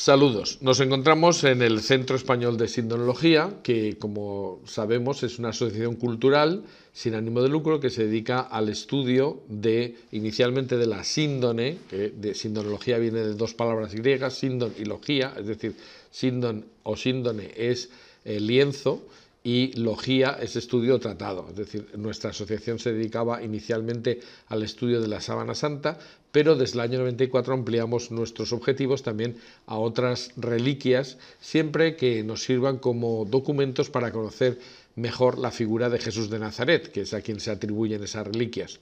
Saludos. Nos encontramos en el Centro Español de Sindonología, que como sabemos es una asociación cultural sin ánimo de lucro que se dedica al estudio de inicialmente de la síndone, que de sindonología viene de dos palabras griegas, síndon y logía, es decir, síndon o síndone es lienzo y logía es estudio tratado, es decir, nuestra asociación se dedicaba inicialmente al estudio de la sábana santa, pero desde el año 94 ampliamos nuestros objetivos también a otras reliquias, siempre que nos sirvan como documentos para conocer mejor la figura de Jesús de Nazaret, que es a quien se atribuyen esas reliquias.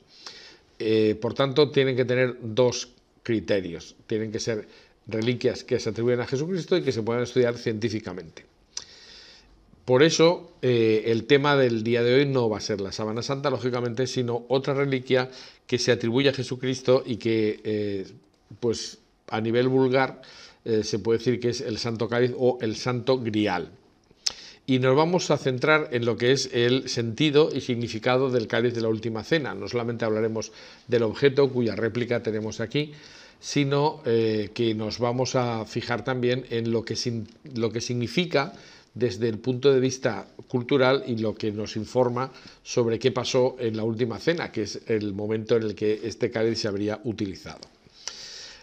Eh, por tanto, tienen que tener dos criterios, tienen que ser reliquias que se atribuyen a Jesucristo y que se puedan estudiar científicamente. Por eso eh, el tema del día de hoy no va a ser la sábana santa, lógicamente, sino otra reliquia que se atribuye a Jesucristo y que, eh, pues, a nivel vulgar eh, se puede decir que es el Santo Cáliz o el Santo Grial. Y nos vamos a centrar en lo que es el sentido y significado del cáliz de la última cena. No solamente hablaremos del objeto cuya réplica tenemos aquí, sino que nos vamos a fijar también en lo que, lo que significa desde el punto de vista cultural y lo que nos informa sobre qué pasó en la última cena, que es el momento en el que este cáliz se habría utilizado.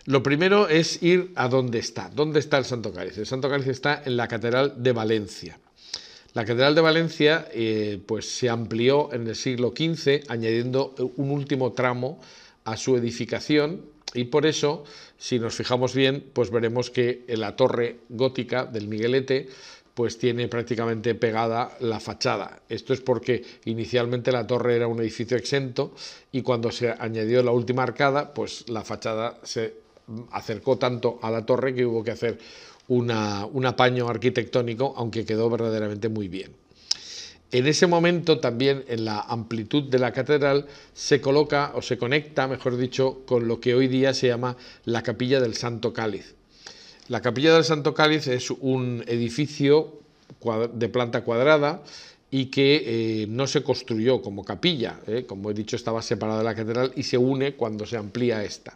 Lo primero es ir a dónde está. ¿Dónde está el Santo Cáliz? El Santo Cáliz está en la Catedral de Valencia. La Catedral de Valencia eh, pues se amplió en el siglo XV, añadiendo eh, un último tramo a su edificación, y por eso, si nos fijamos bien, pues veremos que la torre gótica del Miguelete pues tiene prácticamente pegada la fachada. Esto es porque inicialmente la torre era un edificio exento y cuando se añadió la última arcada, pues la fachada se acercó tanto a la torre que hubo que hacer un apaño arquitectónico, aunque quedó verdaderamente muy bien. En ese momento también en la amplitud de la catedral se coloca o se conecta, mejor dicho, con lo que hoy día se llama la capilla del Santo Cáliz. La capilla del Santo Cáliz es un edificio de planta cuadrada y que eh, no se construyó como capilla, eh, como he dicho estaba separada de la catedral y se une cuando se amplía esta.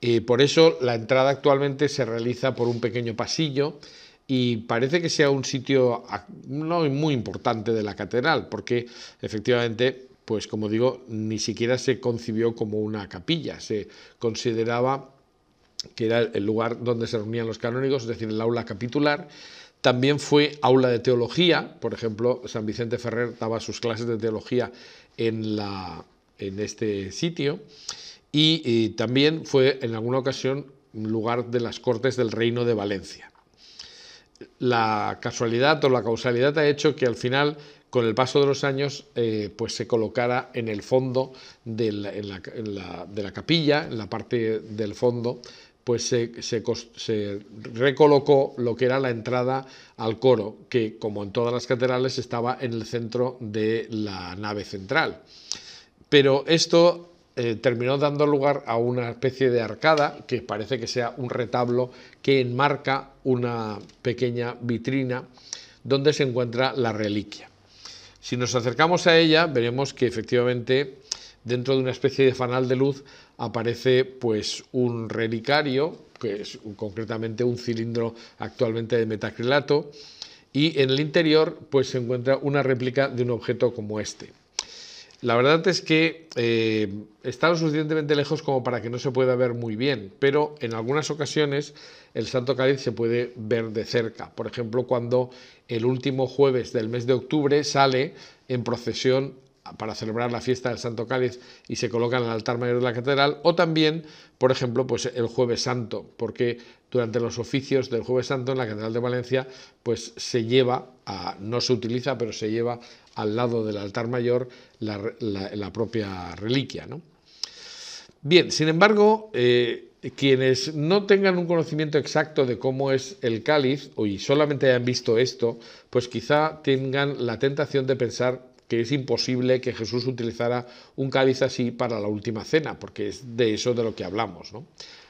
Eh, por eso la entrada actualmente se realiza por un pequeño pasillo y parece que sea un sitio no muy importante de la catedral, porque efectivamente, pues como digo, ni siquiera se concibió como una capilla, se consideraba que era el lugar donde se reunían los canónigos, es decir, el aula capitular. También fue aula de teología, por ejemplo, San Vicente Ferrer daba sus clases de teología en, este sitio y, también fue en alguna ocasión lugar de las cortes del reino de Valencia. La casualidad o la causalidad ha hecho que al final con el paso de los años eh, pues se colocara en el fondo de la capilla, en la parte del fondo, pues se, recolocó lo que era la entrada al coro, que como en todas las catedrales estaba en el centro de la nave central. Pero esto eh, terminó dando lugar a una especie de arcada que parece que sea un retablo que enmarca una pequeña vitrina donde se encuentra la reliquia. Si nos acercamos a ella, veremos que efectivamente dentro de una especie de fanal de luz aparece pues un relicario, que es concretamente un cilindro actualmente de metacrilato, y en el interior pues se encuentra una réplica de un objeto como este. La verdad es que estamos eh, está lo suficientemente lejos como para que no se pueda ver muy bien, pero en algunas ocasiones el Santo Cáliz se puede ver de cerca. Por ejemplo, cuando el último jueves del mes de octubre sale en procesión para celebrar la fiesta del Santo Cáliz y se coloca en el altar mayor de la catedral, o también, por ejemplo, pues el Jueves Santo, porque durante los oficios del Jueves Santo en la Catedral de Valencia, pues se lleva, a, no se utiliza, pero se lleva al lado del altar mayor la, propia reliquia. Bien, sin embargo, eh, quienes no tengan un conocimiento exacto de cómo es el cáliz y solamente hayan visto esto, pues quizá tengan la tentación de pensar que es imposible que Jesús utilizara un cáliz así para la última cena, porque es de eso de lo que hablamos.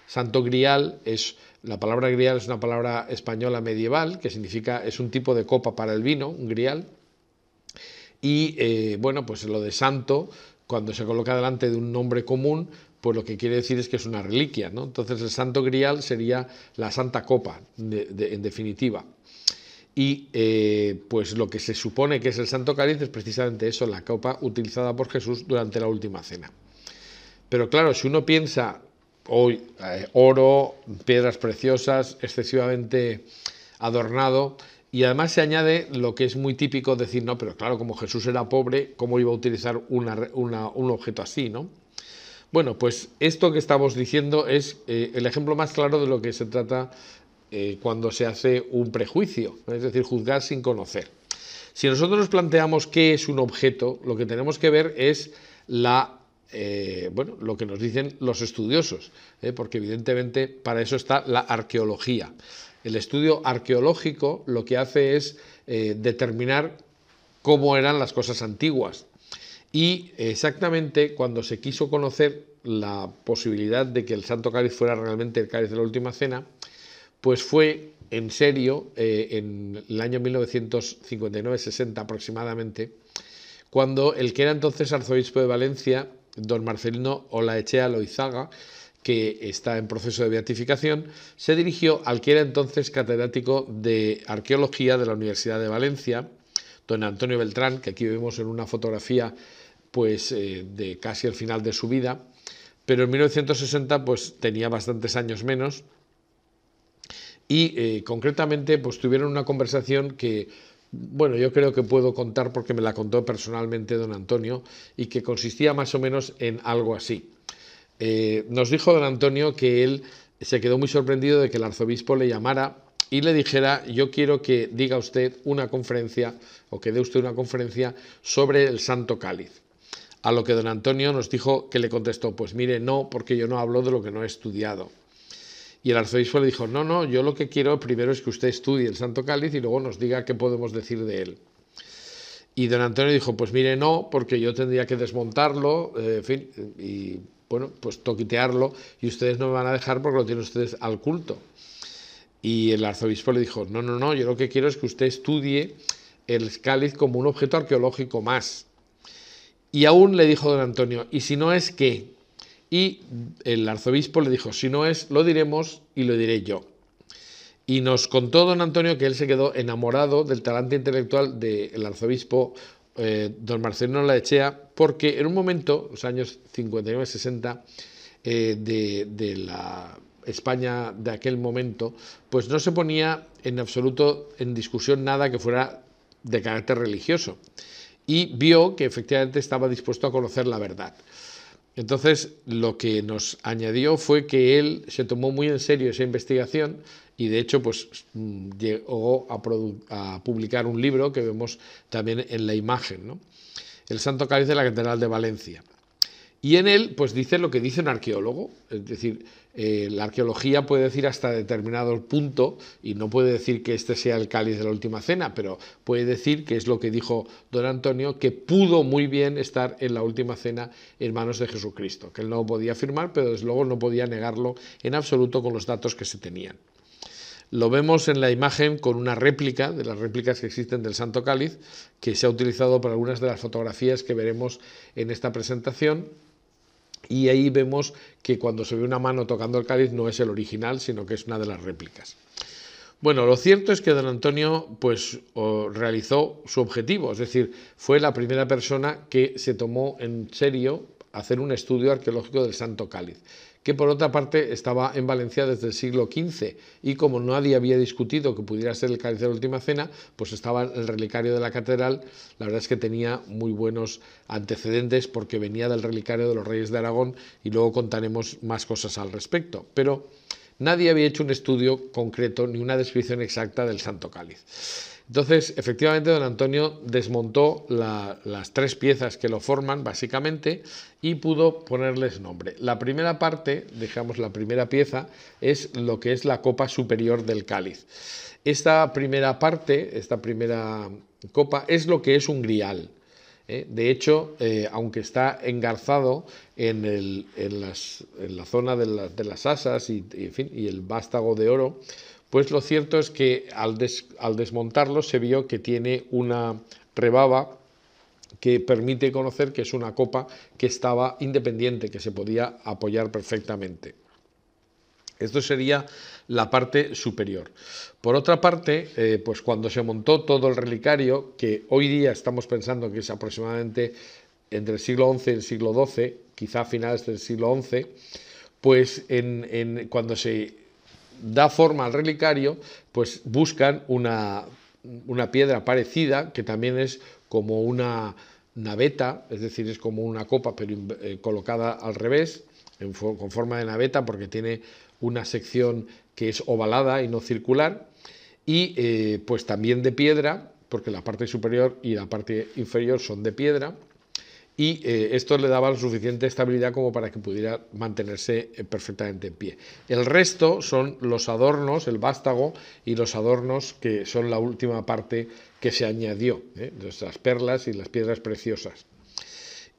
Santo grial es la palabra grial es una palabra española medieval que significa es un tipo de copa para el vino, un grial. Y eh, bueno, pues lo de santo cuando se coloca delante de un nombre común, pues lo que quiere decir es que es una reliquia, ¿no? Entonces el santo grial sería la santa copa, en definitiva. Y eh, pues lo que se supone que es el Santo Cáliz es precisamente eso, la copa utilizada por Jesús durante la última cena. Pero claro, si uno piensa hoy eh, oro, piedras preciosas, excesivamente adornado, y además se añade lo que es muy típico decir, no, pero claro, como Jesús era pobre, ¿cómo iba a utilizar un objeto así, no? Bueno, pues esto que estamos diciendo es eh, el ejemplo más claro de lo que se trata eh, cuando se hace un prejuicio, es decir, juzgar sin conocer. Si nosotros nos planteamos qué es un objeto, lo que tenemos que ver es eh, lo que nos dicen los estudiosos, eh, porque evidentemente para eso está la arqueología. El estudio arqueológico lo que hace es determinar cómo eran las cosas antiguas. Y exactamente cuando se quiso conocer la posibilidad de que el Santo Cáliz fuera realmente el cáliz de la Última Cena, pues fue en serio eh, en el año 1959-60 aproximadamente, cuando el que era entonces arzobispo de Valencia, don Marcelino Olaechea Loizaga, que está en proceso de beatificación, se dirigió al que era entonces catedrático de arqueología de la Universidad de Valencia, don Antonio Beltrán, que aquí vemos en una fotografía pues, eh, de casi el final de su vida, pero en 1960 pues, tenía bastantes años menos, y eh, concretamente pues tuvieron una conversación que bueno, yo creo que puedo contar porque me la contó personalmente don Antonio y que consistía más o menos en algo así. Eh, nos dijo don Antonio que él se quedó muy sorprendido de que el arzobispo le llamara y le dijera, yo quiero que diga usted una conferencia o que dé usted una conferencia sobre el Santo Cáliz. A lo que don Antonio nos dijo que le contestó, pues mire, no, porque yo no hablo de lo que no he estudiado. Y el arzobispo le dijo, no, no, yo lo que quiero primero es que usted estudie el Santo Cáliz y luego nos diga qué podemos decir de él. Y don Antonio dijo, pues mire, no, porque yo tendría que desmontarlo, eh, en fin, y bueno, pues toquitearlo, y ustedes no me van a dejar porque lo tienen ustedes al culto. Y el arzobispo le dijo, no, no, no, yo lo que quiero es que usted estudie el cáliz como un objeto arqueológico más. Y aún le dijo don Antonio, ¿y si no es que... Y el arzobispo le dijo, si no es, lo diremos y lo diré yo. Y nos contó don Antonio que él se quedó enamorado del talante intelectual del arzobispo eh, don Marcelino Laechea, porque en un momento, los años 59-60, eh, de, de, la España de aquel momento, pues no se ponía en absoluto en discusión nada que fuera de carácter religioso. Y vio que efectivamente estaba dispuesto a conocer la verdad. Entonces, lo que nos añadió fue que él se tomó muy en serio esa investigación y de hecho pues mm, llegó a, publicar un libro que vemos también en la imagen, El Santo Cáliz de la Catedral de Valencia. Y en él, pues dice lo que dice un arqueólogo, es decir, eh, la arqueología puede decir hasta determinado punto, y no puede decir que este sea el cáliz de la última cena, pero puede decir que es lo que dijo don Antonio, que pudo muy bien estar en la última cena en manos de Jesucristo, que él no podía afirmar, pero desde luego no podía negarlo en absoluto con los datos que se tenían. Lo vemos en la imagen con una réplica, de las réplicas que existen del Santo Cáliz, que se ha utilizado para algunas de las fotografías que veremos en esta presentación y ahí vemos que cuando se ve una mano tocando el cáliz no es el original, sino que es una de las réplicas. Bueno, lo cierto es que don Antonio pues realizó su objetivo, es decir, fue la primera persona que se tomó en serio hacer un estudio arqueológico del Santo Cáliz que por otra parte estaba en Valencia desde el siglo XV y como nadie había discutido que pudiera ser el cáliz de la Última Cena, pues estaba el relicario de la catedral, la verdad es que tenía muy buenos antecedentes porque venía del relicario de los reyes de Aragón y luego contaremos más cosas al respecto. Pero nadie había hecho un estudio concreto ni una descripción exacta del Santo Cáliz. Entonces, efectivamente, don Antonio desmontó las tres piezas que lo forman, básicamente, y pudo ponerles nombre. La primera parte, dejamos la primera pieza, es lo que es la copa superior del cáliz. Esta primera parte, esta primera copa, es lo que es un grial. ¿eh? de hecho, eh, aunque está engarzado en, en, la zona de, las asas y, el vástago de oro, pues lo cierto es que al, al desmontarlo se vio que tiene una rebaba que permite conocer que es una copa que estaba independiente, que se podía apoyar perfectamente. Esto sería la parte superior. Por otra parte, eh, pues cuando se montó todo el relicario, que hoy día estamos pensando que es aproximadamente entre el siglo XI y el siglo XII, quizá a finales del siglo XI, pues cuando se da forma al relicario, pues buscan una, una piedra parecida, que también es como una naveta, es decir, es como una copa, pero eh, colocada al revés, en, con forma de naveta, porque tiene una sección que es ovalada y no circular, y eh, pues también de piedra, porque la parte superior y la parte inferior son de piedra, y eh, esto le le la suficiente estabilidad como para que pudiera mantenerse eh, perfectamente en pie. El resto son los adornos, el vástago y los adornos que son la última parte que se añadió, nuestras perlas y las piedras preciosas.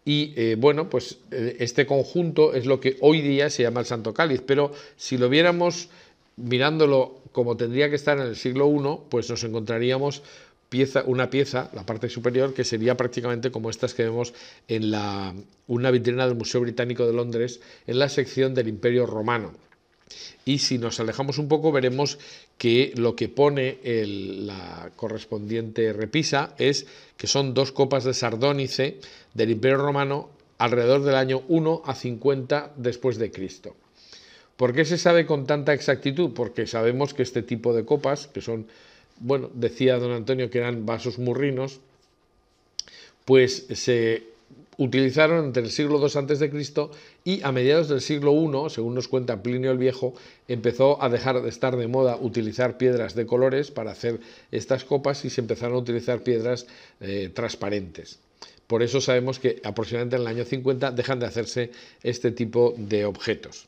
Y bueno, pues este conjunto es lo que hoy día se llama el Santo Cáliz, pero si lo viéramos mirándolo como tendría que estar en el siglo I, pues nos encontraríamos pieza, una pieza, la parte superior, que sería prácticamente como estas que vemos en la, una vitrina del Museo Británico de Londres, en la sección del Imperio Romano. Y si nos alejamos un poco, veremos que lo que pone la correspondiente repisa es que son dos copas de sardónice del Imperio Romano alrededor del año 1 a 50 después de Cristo. ¿Por qué se sabe con tanta exactitud? Porque sabemos que este tipo de copas, que son, bueno, decía don Antonio que eran vasos murrinos, pues se utilizaron entre el siglo II a.C. y a mediados del siglo I, según nos cuenta Plinio el Viejo, empezó a dejar de estar de moda utilizar piedras de colores para hacer estas copas y se empezaron a utilizar piedras eh, transparentes. Por eso sabemos que aproximadamente en el año 50 dejan de hacerse este tipo de objetos.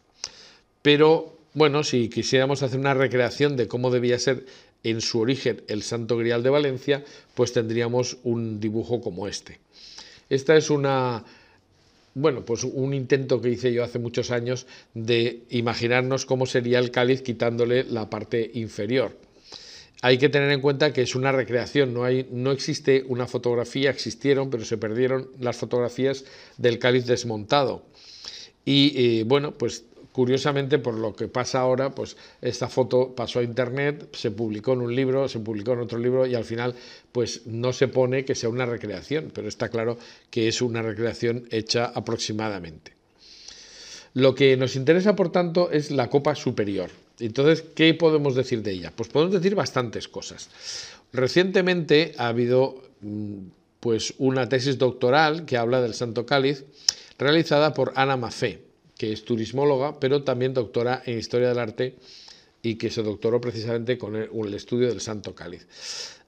Pero bueno, si quisiéramos hacer una recreación de cómo debía ser en su origen el Santo Grial de Valencia, pues tendríamos un dibujo como este. Esta es una bueno, pues un intento que hice yo hace muchos años de imaginarnos cómo sería el cáliz quitándole la parte inferior. Hay que tener en cuenta que es una recreación, no, hay, no existe una fotografía, existieron, pero se perdieron las fotografías del cáliz desmontado. Y eh, bueno, pues Curiosamente, por lo que pasa ahora, pues esta foto pasó a internet, se publicó en un libro, se publicó en otro libro y al final, pues no se pone que sea una recreación, pero está claro que es una recreación hecha aproximadamente. Lo que nos interesa, por tanto, es la copa superior. Entonces, ¿qué podemos decir de ella? Pues podemos decir bastantes cosas. Recientemente ha habido mm, pues una tesis doctoral que habla del Santo Cáliz realizada por Ana Mafé que es turismóloga, pero también doctora en Historia del Arte y que se doctoró precisamente con el estudio del Santo Cáliz.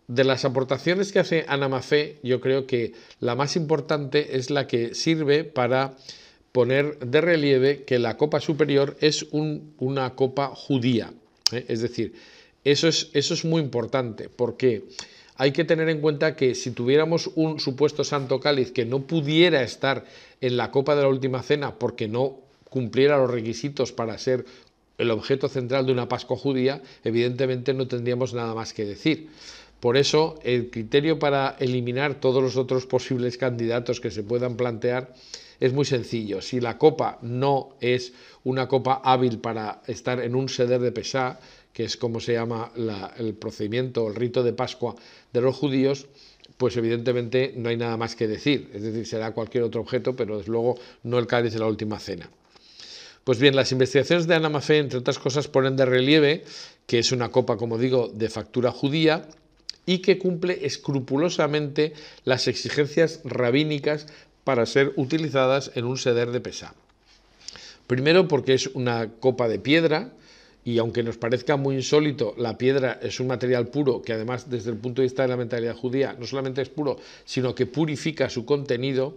De las aportaciones que hace Ana Mafé, yo creo que la más importante es la que sirve para poner de relieve que la copa superior es una copa judía. ¿eh? Es decir, eso es, eso es muy importante porque hay que tener en cuenta que si tuviéramos un supuesto santo cáliz que no pudiera estar en la copa de la última cena porque no cumpliera los requisitos para ser el objeto central de una Pascua judía, evidentemente no tendríamos nada más que decir. Por eso, el criterio para eliminar todos los otros posibles candidatos que se puedan plantear es muy sencillo. Si la copa no es una copa hábil para estar en un seder de pesá, que es como se llama el procedimiento, el rito de Pascua de los judíos, pues evidentemente no hay nada más que decir. Es decir, será cualquier otro objeto, pero desde luego no el cáliz de la última cena. Pues bien, las investigaciones de Ana Maffei, entre otras cosas, ponen de relieve que es una copa, como digo, de factura judía y que cumple escrupulosamente las exigencias rabínicas para ser utilizadas en un seder de pesa Primero porque es una copa de piedra, y aunque nos parezca muy insólito, la piedra es un material puro que además desde el punto de vista de la mentalidad judía no solamente es puro, sino que purifica su contenido.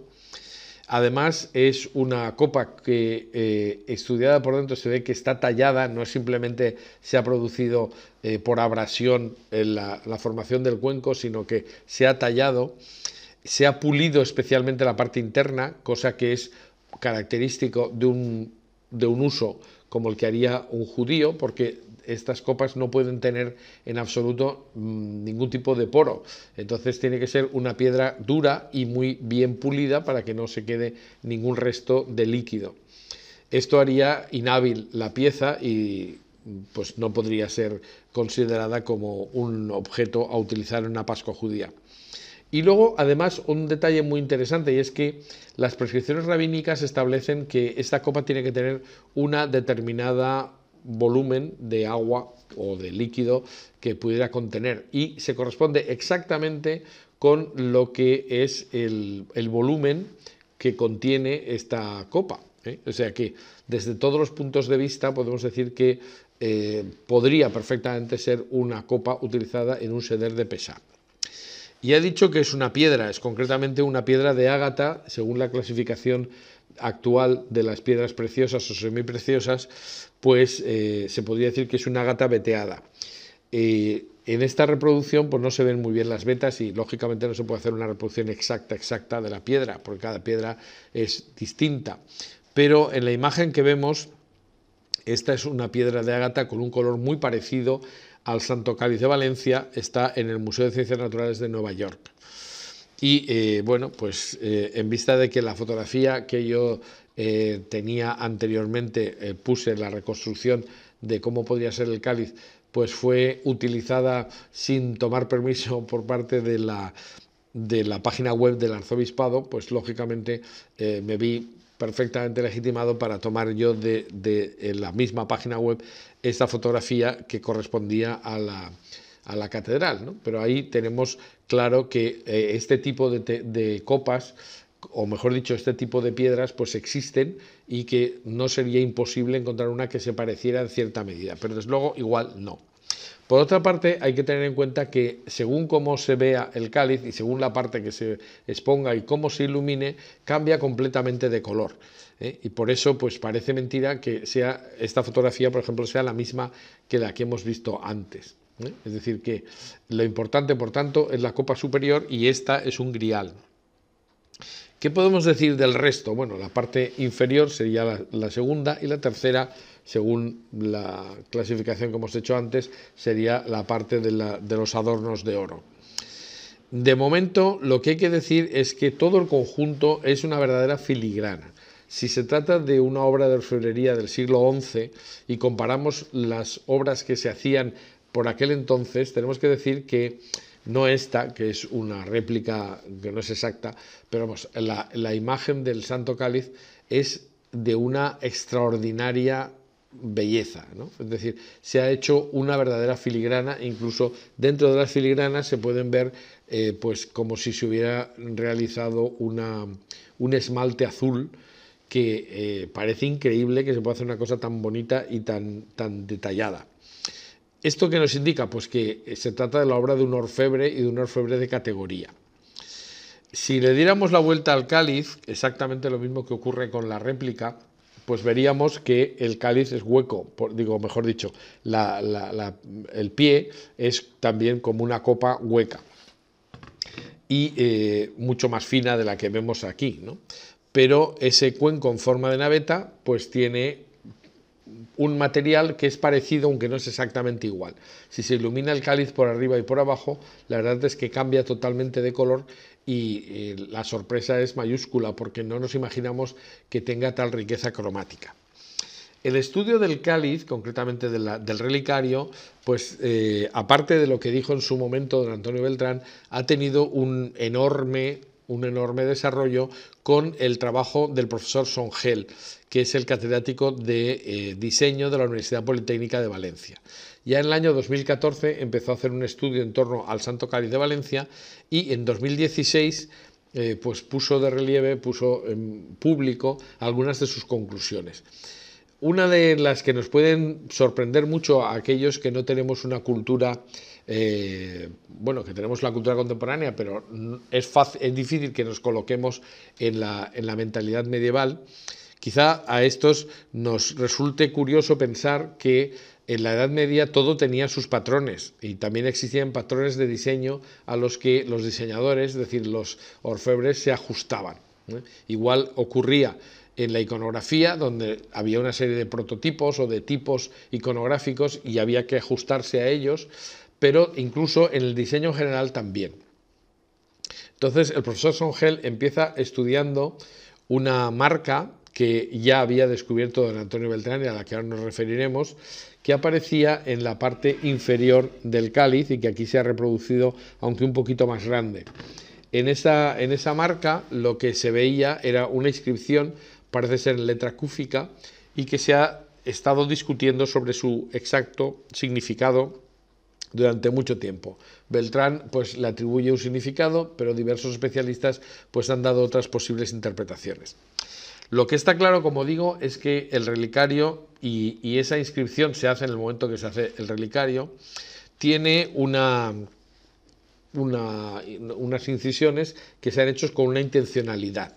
Además, es una copa que eh, estudiada por dentro se ve que está tallada, no simplemente se ha producido eh, por abrasión en la, formación del cuenco, sino que se ha tallado, se ha pulido especialmente la parte interna, cosa que es característico de un, de un uso como el que haría un judío, porque estas copas no pueden tener en absoluto mm, ningún tipo de poro. Entonces tiene que ser una piedra dura y muy bien pulida para que no se quede ningún resto de líquido. Esto haría inhábil la pieza y pues no podría ser considerada como un objeto a utilizar en una Pascua judía. Y luego, además, un detalle muy interesante y es que las prescripciones rabínicas establecen que esta copa tiene que tener una determinada volumen de agua o de líquido que pudiera contener y se corresponde exactamente con lo que es el, volumen que contiene esta copa. ¿eh? O sea que desde todos los puntos de vista podemos decir que eh, podría perfectamente ser una copa utilizada en un seder de pesar. Y ha dicho que es una piedra, es concretamente una piedra de ágata, según la clasificación actual de las piedras preciosas o semipreciosas, pues eh, se podría decir que es una gata veteada. Eh, en esta reproducción pues no se ven muy bien las vetas y lógicamente no se puede hacer una reproducción exacta, exacta de la piedra, porque cada piedra es distinta. Pero en la imagen que vemos, esta es una piedra de ágata con un color muy parecido al Santo Cáliz de Valencia, está en el Museo de Ciencias Naturales de Nueva York. Y eh, bueno, pues eh, en vista de que la fotografía que yo eh, tenía anteriormente, puse la reconstrucción de cómo podría ser el cáliz, pues fue utilizada sin tomar permiso por parte de la, de la página web del arzobispado, pues lógicamente me vi perfectamente legitimado para tomar yo de la misma página web esta fotografía que correspondía a la, a la catedral, Pero ahí tenemos claro que eh, este tipo de, copas o mejor dicho, este tipo de piedras, pues existen y que no sería imposible encontrar una que se pareciera en cierta medida, pero desde luego igual no. Por otra parte, hay que tener en cuenta que según cómo se vea el cáliz y según la parte que se exponga y cómo se ilumine, cambia completamente de color. ¿eh? Y por eso, pues parece mentira que sea esta fotografía, por ejemplo, sea la misma que la que hemos visto antes. ¿eh? Es decir, que lo importante, por tanto, es la copa superior y esta es un grial. ¿Qué podemos decir del resto? Bueno, la parte inferior sería la, segunda y la tercera, según la clasificación que hemos hecho antes, sería la parte de, de los adornos de oro. De momento, lo que hay que decir es que todo el conjunto es una verdadera filigrana. Si se trata de una obra de orfebrería del siglo XI y comparamos las obras que se hacían por aquel entonces, tenemos que decir que no esta, que es una réplica que no es exacta, pero la, imagen del Santo Cáliz es de una extraordinaria belleza, Es decir, se ha hecho una verdadera filigrana, incluso dentro de las filigranas se pueden ver eh, pues como si se hubiera realizado una, un esmalte azul que eh, parece increíble que se pueda hacer una cosa tan bonita y tan, tan detallada. ¿Esto qué nos indica? Pues que eh, se trata de la obra de un orfebre y de un orfebre de categoría. Si le diéramos la vuelta al cáliz, exactamente lo mismo que ocurre con la réplica, pues veríamos que el cáliz es hueco, digo, mejor dicho, el pie es también como una copa hueca y eh, mucho más fina de la que vemos aquí, Pero ese cuenco en forma de naveta, pues tiene un material que es parecido aunque no es exactamente igual. Si se ilumina el cáliz por arriba y por abajo, la verdad es que cambia totalmente de color y eh, la sorpresa es mayúscula porque no nos imaginamos que tenga tal riqueza cromática. El estudio del cáliz, concretamente del relicario, pues eh, aparte de lo que dijo en su momento don Antonio Beltrán, ha tenido un enorme un enorme desarrollo con el trabajo del profesor Songel, que es el catedrático de eh, diseño de la Universidad Politécnica de Valencia. Ya en el año 2014 empezó a hacer un estudio en torno al Santo Cáliz de Valencia y en 2016 eh, pues puso de relieve, puso en público algunas de sus conclusiones. Una de las que nos pueden sorprender mucho a aquellos que no tenemos una cultura eh, bueno, que tenemos la cultura contemporánea, pero es, difícil que nos coloquemos en la, mentalidad medieval. Quizá a estos nos resulte curioso pensar que en la Edad Media todo tenía sus patrones y también existían patrones de diseño a los que los diseñadores, es decir, los orfebres, se ajustaban. Igual ocurría en la iconografía, donde había una serie de prototipos o de tipos iconográficos y había que ajustarse a ellos pero incluso en el diseño general también. Entonces el profesor Songel empieza estudiando una marca que ya había descubierto don Antonio Beltrán y a la que ahora nos referiremos, que aparecía en la parte inferior del cáliz y que aquí se ha reproducido, aunque un poquito más grande. En esa, en esa marca lo que se veía era una inscripción, parece ser en letra cúfica, y que se ha estado discutiendo sobre su exacto significado durante mucho tiempo. Beltrán pues, le atribuye un significado, pero diversos especialistas pues, han dado otras posibles interpretaciones. Lo que está claro, como digo, es que el relicario y, esa inscripción se hace en el momento que se hace el relicario, tiene unas incisiones que se han hecho con una intencionalidad.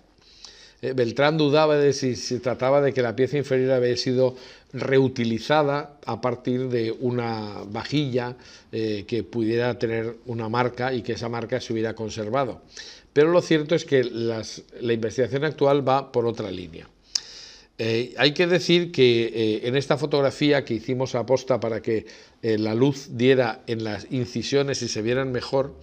Eh, Beltrán dudaba de si se trataba de que la pieza inferior había sido reutilizada a partir de una vajilla eh, que pudiera tener una marca y que esa marca se hubiera conservado. Pero lo cierto es que la investigación actual va por otra línea. Eh, hay que decir que en esta fotografía que hicimos a posta para que la luz diera en las incisiones y se vieran mejor,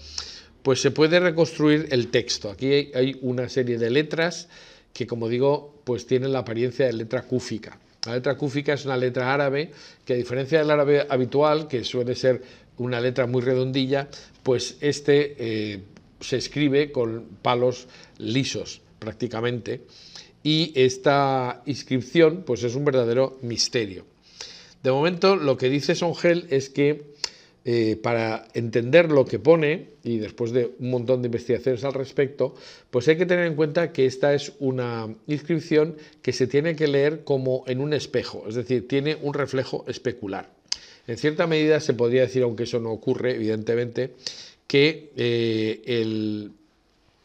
pues se puede reconstruir el texto. Aquí hay una serie de letras que como digo, pues tienen la apariencia de letra cúfica. La letra cúfica es una letra árabe que a diferencia del árabe habitual, que suele ser una letra muy redondilla, pues este eh, se escribe con palos lisos prácticamente y esta inscripción pues es un verdadero misterio. De momento lo que dice Songel es que eh, para entender lo que pone, y después de un montón de investigaciones al respecto, pues hay que tener en cuenta que esta es una inscripción que se tiene que leer como en un espejo, es decir, tiene un reflejo especular. En cierta medida se podría decir, aunque eso no ocurre, evidentemente, que eh, el,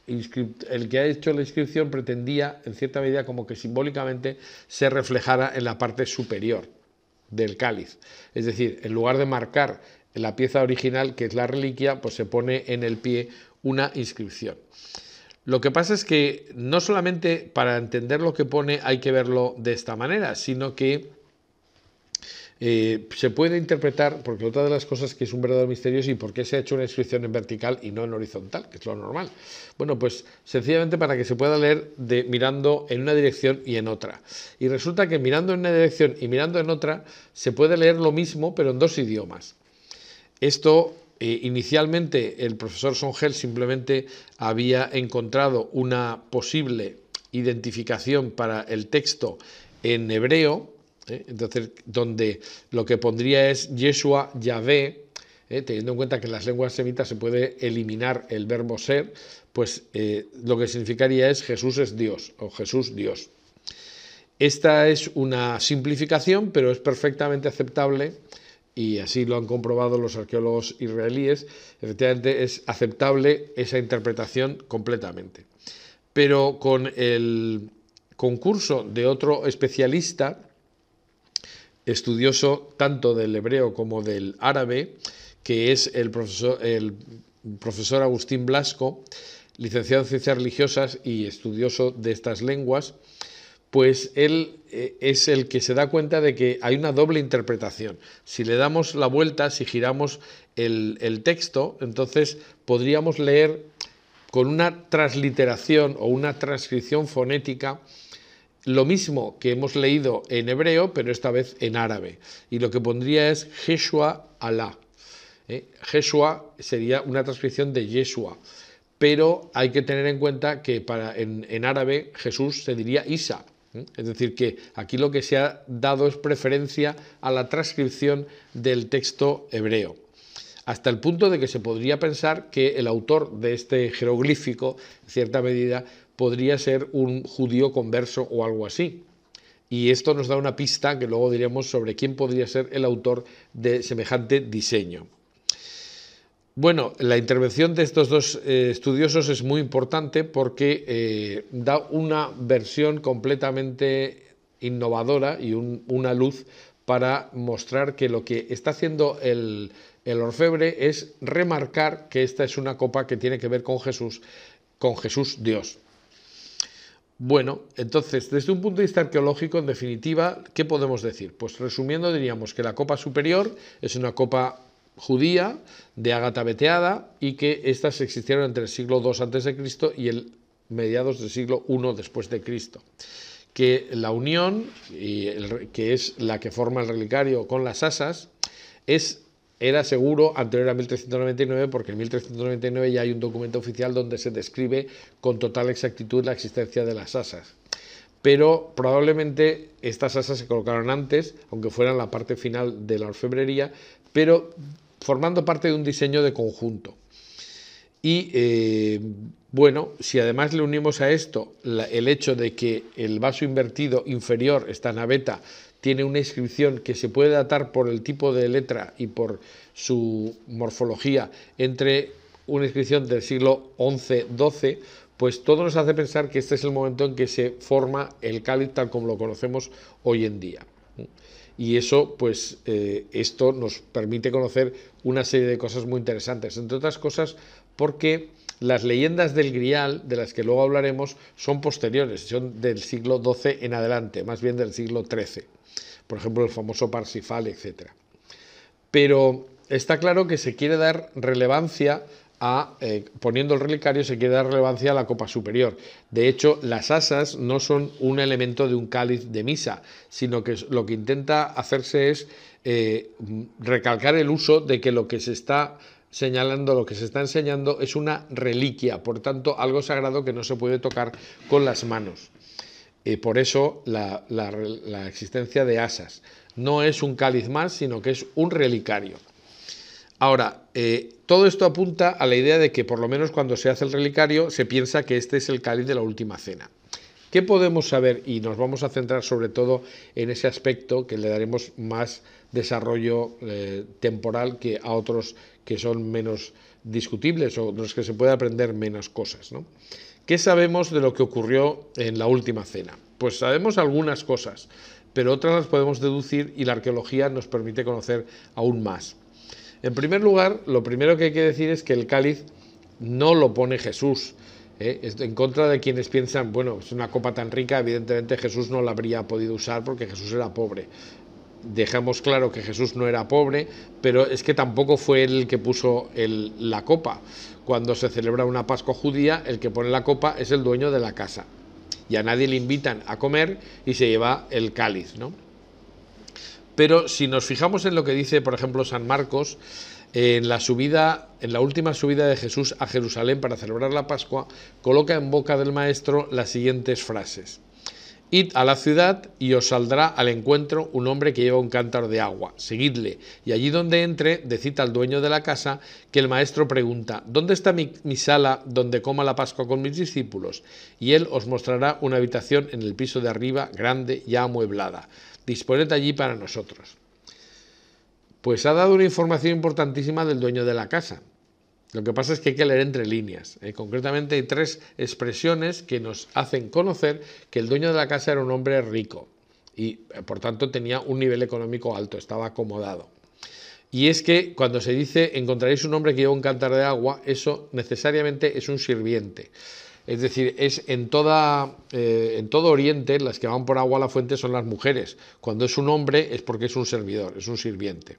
el que ha hecho la inscripción pretendía, en cierta medida, como que simbólicamente se reflejara en la parte superior del cáliz. Es decir, en lugar de marcar la pieza original, que es la reliquia, pues se pone en el pie una inscripción. Lo que pasa es que no solamente para entender lo que pone hay que verlo de esta manera, sino que eh, se puede interpretar, porque otra de las cosas que es un verdadero misterio es y por qué se ha hecho una inscripción en vertical y no en horizontal, que es lo normal. Bueno, pues sencillamente para que se pueda leer de, mirando en una dirección y en otra. Y resulta que mirando en una dirección y mirando en otra se puede leer lo mismo, pero en dos idiomas. Esto eh, inicialmente el profesor Songel simplemente había encontrado una posible identificación para el texto en hebreo, ¿eh? entonces donde lo que pondría es Yeshua Yahvé, ¿eh? teniendo en cuenta que en las lenguas semitas se puede eliminar el verbo ser, pues lo que significaría es Jesús es Dios o Jesús Dios. Esta es una simplificación, pero es perfectamente aceptable y así lo han comprobado los arqueólogos israelíes, efectivamente es aceptable esa interpretación completamente. Pero con el concurso de otro especialista, estudioso tanto del hebreo como del árabe, que es el profesor, el profesor Agustín Blasco, licenciado en ciencias religiosas y estudioso de estas lenguas, pues él eh, es el que se da cuenta de que hay una doble interpretación. Si le damos la vuelta, si giramos el, texto, entonces podríamos leer con una transliteración o una transcripción fonética lo mismo que hemos leído en hebreo, pero esta vez en árabe. Y lo que pondría es Jeshua Alá. ¿eh? Jeshua sería una transcripción de Yeshua. Pero hay que tener en cuenta que en árabe Jesús se diría Isa. Es decir, que aquí lo que se ha dado es preferencia a la transcripción del texto hebreo, hasta el punto de que se podría pensar que el autor de este jeroglífico, en cierta medida, podría ser un judío converso o algo así. Y esto nos da una pista que luego diremos sobre quién podría ser el autor de semejante diseño. Bueno, la intervención de estos dos eh, estudiosos es muy importante porque eh, da una versión completamente innovadora y una luz para mostrar que lo que está haciendo el, el orfebre es remarcar que esta es una copa que tiene que ver con Jesús, con Jesús Dios. Bueno, entonces, desde un punto de vista arqueológico, en definitiva, ¿qué podemos decir? Pues resumiendo, diríamos que la copa superior es una copa judía de ágata veteada y que estas existieron entre el siglo II a.C. y el mediados del siglo I después de Cristo que la unión, que es la que forma el relicario con las asas, es, era seguro anterior a 1399, porque en 1399 ya hay un documento oficial donde se describe con total exactitud la existencia de las asas. Pero probablemente estas asas se colocaron antes, aunque fueran la parte final de la orfebrería, pero formando parte de un diseño de conjunto. Y eh, bueno, si además le unimos a esto el hecho de que el vaso invertido inferior, esta naveta, tiene una inscripción que se puede datar por el tipo de letra y por su morfología entre una inscripción del siglo XI-XII, pues todo nos hace pensar que este es el momento en que se forma el cáliz tal como lo conocemos hoy en día y eso, pues, eh, esto nos permite conocer una serie de cosas muy interesantes, entre otras cosas porque las leyendas del Grial, de las que luego hablaremos, son posteriores, son del siglo XII en adelante, más bien del siglo XIII, por ejemplo, el famoso Parsifal, etc. Pero está claro que se quiere dar relevancia a, eh, poniendo el relicario se quiere dar relevancia a la copa superior. De hecho, las asas no son un elemento de un cáliz de misa, sino que lo que intenta hacerse es eh, recalcar el uso de que lo que se está señalando, lo que se está enseñando es una reliquia, por tanto, algo sagrado que no se puede tocar con las manos. por eso la existencia de asas. No es un cáliz más, sino que es un relicario. Ahora, eh, todo esto apunta a la idea de que por lo menos cuando se hace el relicario se piensa que este es el cáliz de la última cena. ¿Qué podemos saber? Y nos vamos a centrar sobre todo en ese aspecto que le daremos más desarrollo eh, temporal que a otros que son menos discutibles o de los que se puede aprender menos cosas. ¿Qué sabemos de lo que ocurrió en la última cena? Pues sabemos algunas cosas, pero otras las podemos deducir y la arqueología nos permite conocer aún más. En primer lugar, lo primero que hay que decir es que el cáliz no lo pone Jesús. ¿eh? En contra de quienes piensan, bueno, es una copa tan rica, evidentemente Jesús no la habría podido usar porque Jesús era pobre. Dejamos claro que Jesús no era pobre, pero es que tampoco fue él el que puso la copa. Cuando se celebra una Pascua judía, el que pone la copa es el dueño de la casa. Y a nadie le invitan a comer y se lleva el cáliz, ¿no? Pero si nos fijamos en lo que dice, por ejemplo, San Marcos, en la última subida de Jesús a Jerusalén para celebrar la Pascua, coloca en boca del maestro las siguientes frases. Id a la ciudad y os saldrá al encuentro un hombre que lleva un cántaro de agua. Seguidle. Y allí donde entre, decita al dueño de la casa que el maestro pregunta, ¿dónde está mi, mi, sala donde coma la Pascua con mis discípulos? Y él os mostrará una habitación en el piso de arriba, grande, ya amueblada disponed allí para nosotros. Pues ha dado una información importantísima del dueño de la casa. Lo que pasa es que hay que leer entre líneas. ¿eh? Concretamente hay tres expresiones que nos hacen conocer que el dueño de la casa era un hombre rico y eh, por tanto tenía un nivel económico alto, estaba acomodado. Y es que cuando se dice encontraréis un hombre que lleva un cántaro de agua, eso necesariamente es un sirviente. Es decir, es eh, en, todo Oriente las que van por agua a la fuente son las mujeres. Cuando es un hombre es porque es un servidor, es un sirviente.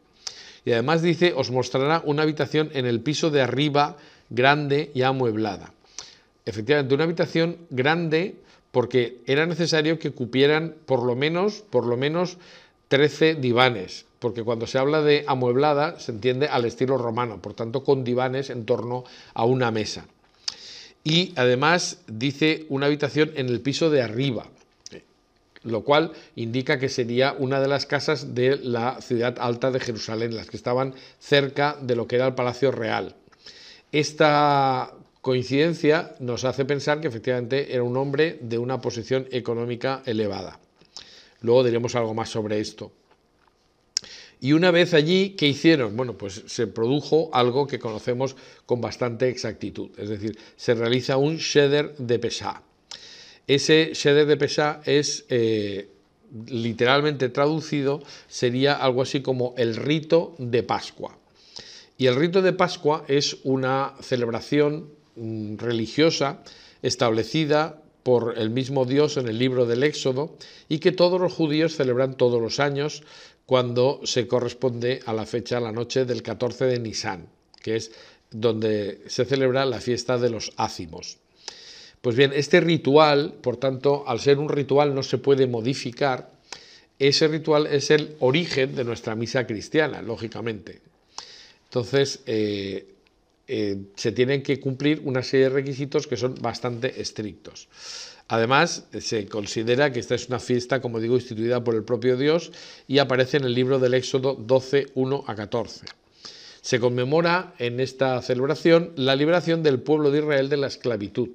Y además dice, os mostrará una habitación en el piso de arriba, grande y amueblada. Efectivamente, una habitación grande porque era necesario que cupieran por lo menos, por lo menos 13 divanes, porque cuando se habla de amueblada se entiende al estilo romano, por tanto con divanes en torno a una mesa y además dice una habitación en el piso de arriba, lo cual indica que sería una de las casas de la ciudad alta de Jerusalén, las que estaban cerca de lo que era el Palacio Real. Esta coincidencia nos hace pensar que efectivamente era un hombre de una posición económica elevada. Luego diremos algo más sobre esto. Y una vez allí, ¿qué hicieron? Bueno, pues se produjo algo que conocemos con bastante exactitud, es decir, se realiza un Sheder de pesá. Ese Sheder de pesá es, eh, literalmente traducido, sería algo así como el rito de Pascua. Y el rito de Pascua es una celebración mm, religiosa establecida por el mismo Dios en el libro del Éxodo y que todos los judíos celebran todos los años cuando se corresponde a la fecha, la noche del 14 de Nisan, que es donde se celebra la fiesta de los ácimos. Pues bien, este ritual, por tanto, al ser un ritual no se puede modificar, ese ritual es el origen de nuestra misa cristiana, lógicamente. Entonces, eh, eh, se tienen que cumplir una serie de requisitos que son bastante estrictos. Además, se considera que esta es una fiesta, como digo, instituida por el propio Dios y aparece en el libro del Éxodo 12, 1 a 14. Se conmemora en esta celebración la liberación del pueblo de Israel de la esclavitud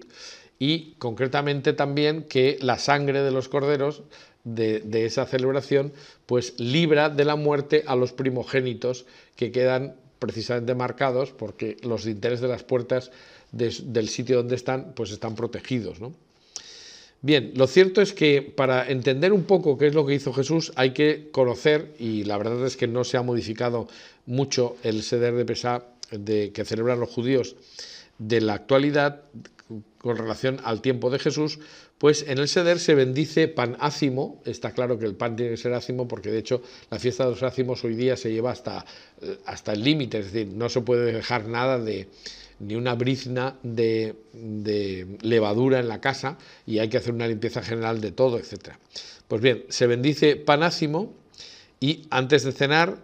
y concretamente también que la sangre de los corderos de, esa celebración, pues libra de la muerte a los primogénitos que quedan precisamente marcados porque los dinteles de las puertas del sitio donde están, pues están protegidos. ¿no? Bien, lo cierto es que para entender un poco qué es lo que hizo Jesús hay que conocer, y la verdad es que no se ha modificado mucho el seder de Pesá de, que celebran los judíos de la actualidad con relación al tiempo de Jesús, pues en el Seder se bendice pan ácimo, está claro que el pan tiene que ser ácimo porque de hecho la fiesta de los ácimos hoy día se lleva hasta, eh, hasta el límite, es decir, no se puede dejar nada de, ni una brizna de, levadura en la casa y hay que hacer una limpieza general de todo, etc. Pues bien, se bendice panásimo y antes de cenar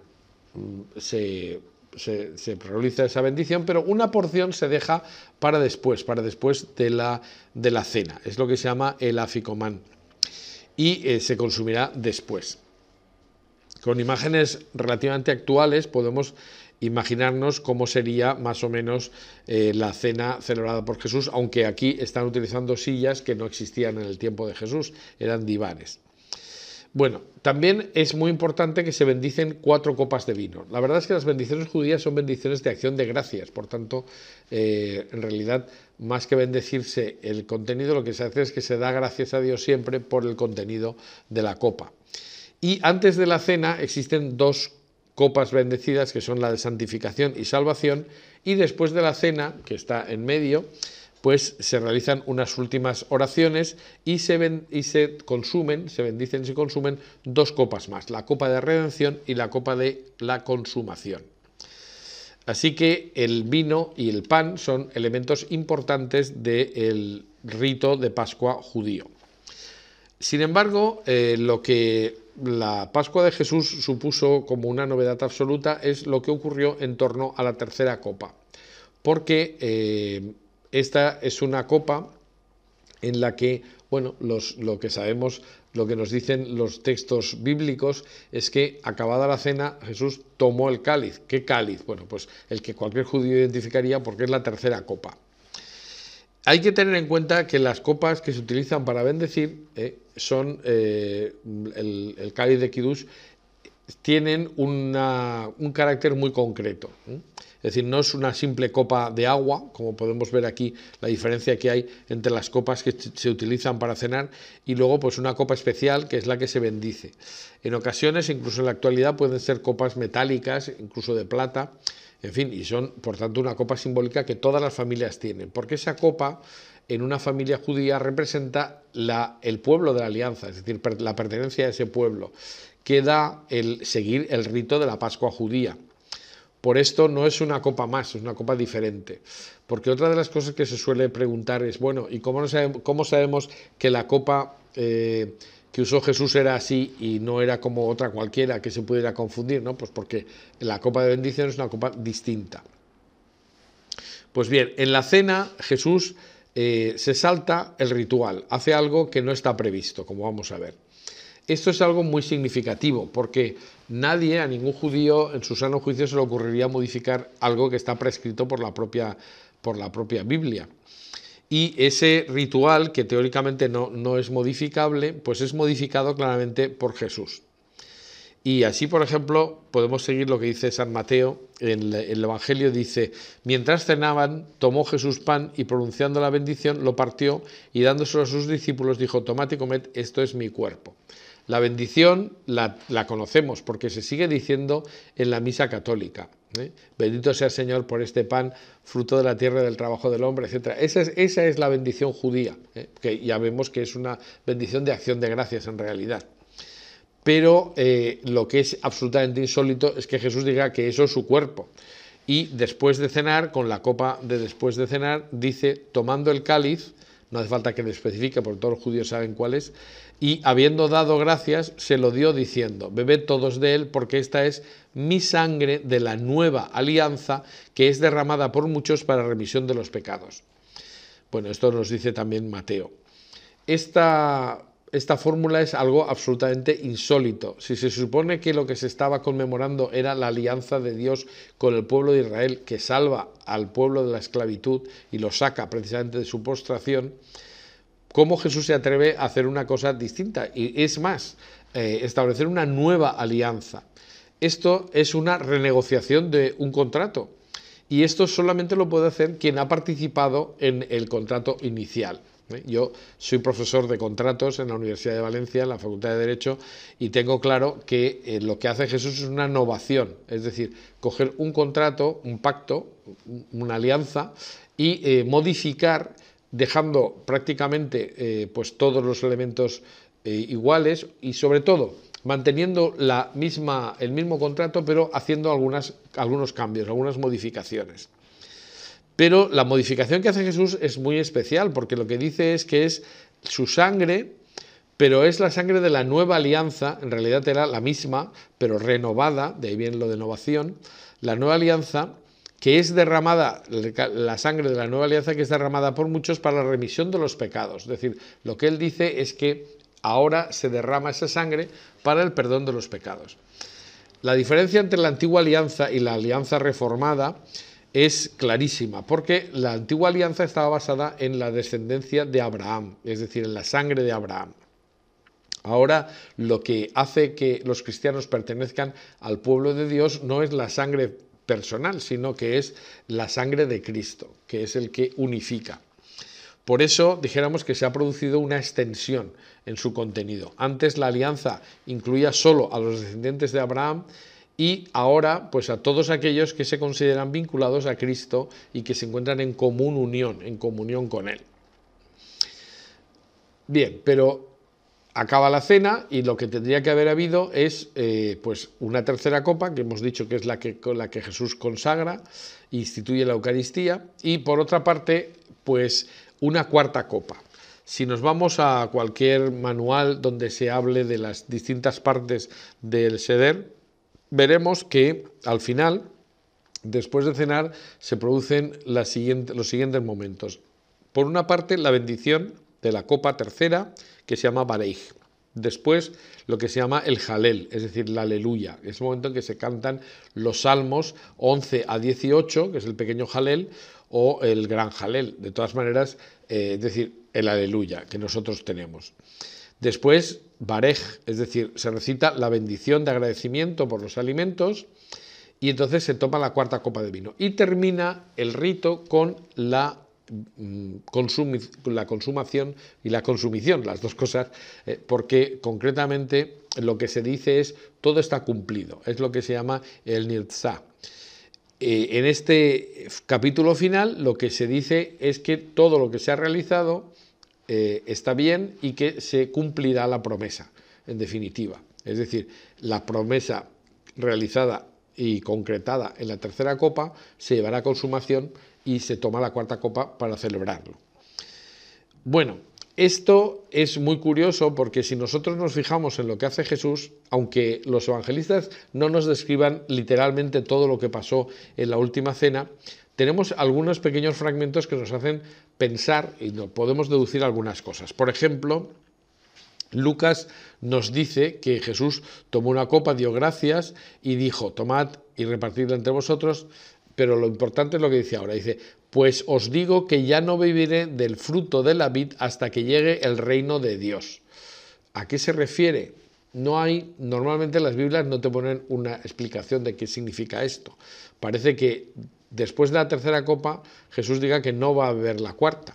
mm, se, se, realiza esa bendición, pero una porción se deja para después, para después de la, de la cena. Es lo que se llama el aficomán y eh, se consumirá después. Con imágenes relativamente actuales podemos imaginarnos cómo sería más o menos eh, la cena celebrada por Jesús, aunque aquí están utilizando sillas que no existían en el tiempo de Jesús, eran divanes. Bueno, también es muy importante que se bendicen cuatro copas de vino. La verdad es que las bendiciones judías son bendiciones de acción de gracias, por tanto, eh, en realidad, más que bendecirse el contenido, lo que se hace es que se da gracias a Dios siempre por el contenido de la copa. Y antes de la cena existen dos copas bendecidas, que son la de santificación y salvación, y después de la cena, que está en medio, pues se realizan unas últimas oraciones y se, y se consumen, se bendicen y se consumen dos copas más, la copa de redención y la copa de la consumación. Así que el vino y el pan son elementos importantes del rito de Pascua judío. Sin embargo, eh, lo que la Pascua de Jesús supuso como una novedad absoluta es lo que ocurrió en torno a la tercera copa, porque eh, esta es una copa en la que, bueno, los, lo que sabemos, lo que nos dicen los textos bíblicos es que acabada la cena Jesús tomó el cáliz. ¿Qué cáliz? Bueno, pues el que cualquier judío identificaría porque es la tercera copa hay que tener en cuenta que las copas que se utilizan para bendecir eh, son eh, el, el, de Kidush tienen un carácter muy concreto. ¿eh? Es decir, no es una simple copa de agua, como podemos ver aquí la diferencia que hay entre las copas que se utilizan para cenar y luego pues una copa especial que es la que se bendice. En ocasiones, incluso en la actualidad, pueden ser copas metálicas, incluso de plata, en fin, y son, por tanto, una copa simbólica que todas las familias tienen, porque esa copa en una familia judía representa el pueblo de la alianza, es decir, la pertenencia a ese pueblo, que da el seguir el rito de la Pascua judía. Por esto no es una copa más, es una copa diferente. Porque otra de las cosas que se suele preguntar es, bueno, ¿y cómo, sabemos, que la copa eh, que usó Jesús era así y no era como otra cualquiera que se pudiera confundir, ¿no? Pues porque la copa de bendición es una copa distinta. Pues bien, en la cena Jesús eh, se salta el ritual, hace algo que no está previsto, como vamos a ver. Esto es algo muy significativo, porque nadie, a ningún judío, en su sano juicio se le ocurriría modificar algo que está prescrito por la propia Biblia y ese ritual que teóricamente no, no es modificable, pues es modificado claramente por Jesús. Y así, por ejemplo, podemos seguir lo que dice San Mateo en el Evangelio. Dice, mientras cenaban, tomó Jesús pan y pronunciando la bendición, lo partió y dándoselo a sus discípulos, dijo, tomad y comed, esto es mi cuerpo. La bendición la, conocemos porque se sigue diciendo en la misa católica. ¿eh? Bendito sea el Señor por este pan, fruto de la tierra, del trabajo del hombre, etc. Esa es, esa es la bendición judía, ¿eh? que ya vemos que es una bendición de acción de gracias en realidad. Pero eh, lo que es absolutamente insólito es que Jesús diga que eso es su cuerpo. Y después de cenar, con la copa de después de cenar, dice, tomando el cáliz, no hace falta que le especifique, porque todos los judíos saben cuál es, y habiendo dado gracias, se lo dio diciendo, bebed todos de él, porque esta es mi sangre de la nueva alianza, que es derramada por muchos para remisión de los pecados. Bueno, esto nos dice también Mateo. Esta esta fórmula es algo absolutamente insólito. Si se supone que lo que se estaba conmemorando era la alianza de Dios con el pueblo de Israel, que salva al pueblo de la esclavitud y lo saca precisamente de su postración, ¿cómo Jesús se atreve a hacer una cosa distinta? Y es más, eh, establecer una nueva alianza. Esto es una renegociación de un contrato. Y esto solamente lo puede hacer quien ha participado en el contrato inicial. ¿eh? Yo soy profesor de contratos en la Universidad de Valencia, en la Facultad de Derecho, y tengo claro que eh, lo que hace Jesús es una innovación, es decir, coger un contrato, un pacto, una alianza, y eh, modificar dejando prácticamente pues todos los elementos iguales y sobre todo manteniendo el mismo contrato pero haciendo algunos cambios, algunas modificaciones. Pero la modificación que hace Jesús es muy especial, porque lo que dice es que es su sangre, pero es la sangre de la nueva alianza, en realidad era la misma, pero renovada, de ahí viene lo de innovación, la nueva alianza que es derramada, la sangre de la nueva alianza que es derramada por muchos para la remisión de los pecados. Es decir, lo que él dice es que ahora se derrama esa sangre para el perdón de los pecados. La diferencia entre la antigua alianza y la alianza reformada es clarísima, porque la antigua alianza estaba basada en la descendencia de Abraham, es decir, en la sangre de Abraham. Ahora lo que hace que los cristianos pertenezcan al pueblo de Dios no es la sangre personal, sino que es la sangre de Cristo, que es el que unifica. Por eso dijéramos que se ha producido una extensión en su contenido. Antes la alianza incluía solo a los descendientes de Abraham, y ahora pues a todos aquellos que se consideran vinculados a Cristo y que se encuentran en común unión, en comunión con Él. Bien, pero acaba la cena y lo que tendría que haber habido es eh, pues una tercera copa, que hemos dicho que es la que, con la que Jesús consagra, instituye la Eucaristía, y por otra parte, pues una cuarta copa. Si nos vamos a cualquier manual donde se hable de las distintas partes del seder, veremos que al final, después de cenar, se producen los siguientes momentos. Por una parte, la bendición de la copa tercera, que se llama Bareich. Después, lo que se llama el Jalel, es decir, la Aleluya. Es el momento en que se cantan los salmos 11 a 18, que es el pequeño Jalel, o el gran Jalel. De todas maneras, eh, es decir, el Aleluya que nosotros tenemos. Después barej, es decir, se recita la bendición de agradecimiento por los alimentos y entonces se toma la cuarta copa de vino. Y termina el rito con la, mm, la consumación y la consumición, las dos cosas, eh, porque concretamente lo que se dice es todo está cumplido, es lo que se llama el nirtzah. Eh, en este capítulo final lo que se dice es que todo lo que se ha realizado eh, está bien y que se cumplirá la promesa, en definitiva. Es decir, la promesa realizada y concretada en la tercera copa se llevará a consumación y se toma la cuarta copa para celebrarlo. Bueno, esto es muy curioso porque si nosotros nos fijamos en lo que hace Jesús, aunque los evangelistas no nos describan literalmente todo lo que pasó en la última cena, tenemos algunos pequeños fragmentos que nos hacen pensar y podemos deducir algunas cosas. Por ejemplo, Lucas nos dice que Jesús tomó una copa, dio gracias y dijo, tomad y repartidla entre vosotros, pero lo importante es lo que dice ahora, dice, pues os digo que ya no viviré del fruto de la vid hasta que llegue el reino de Dios. ¿A qué se refiere? No hay, normalmente las Biblias no te ponen una explicación de qué significa esto. Parece que después de la tercera copa Jesús diga que no va a haber la cuarta.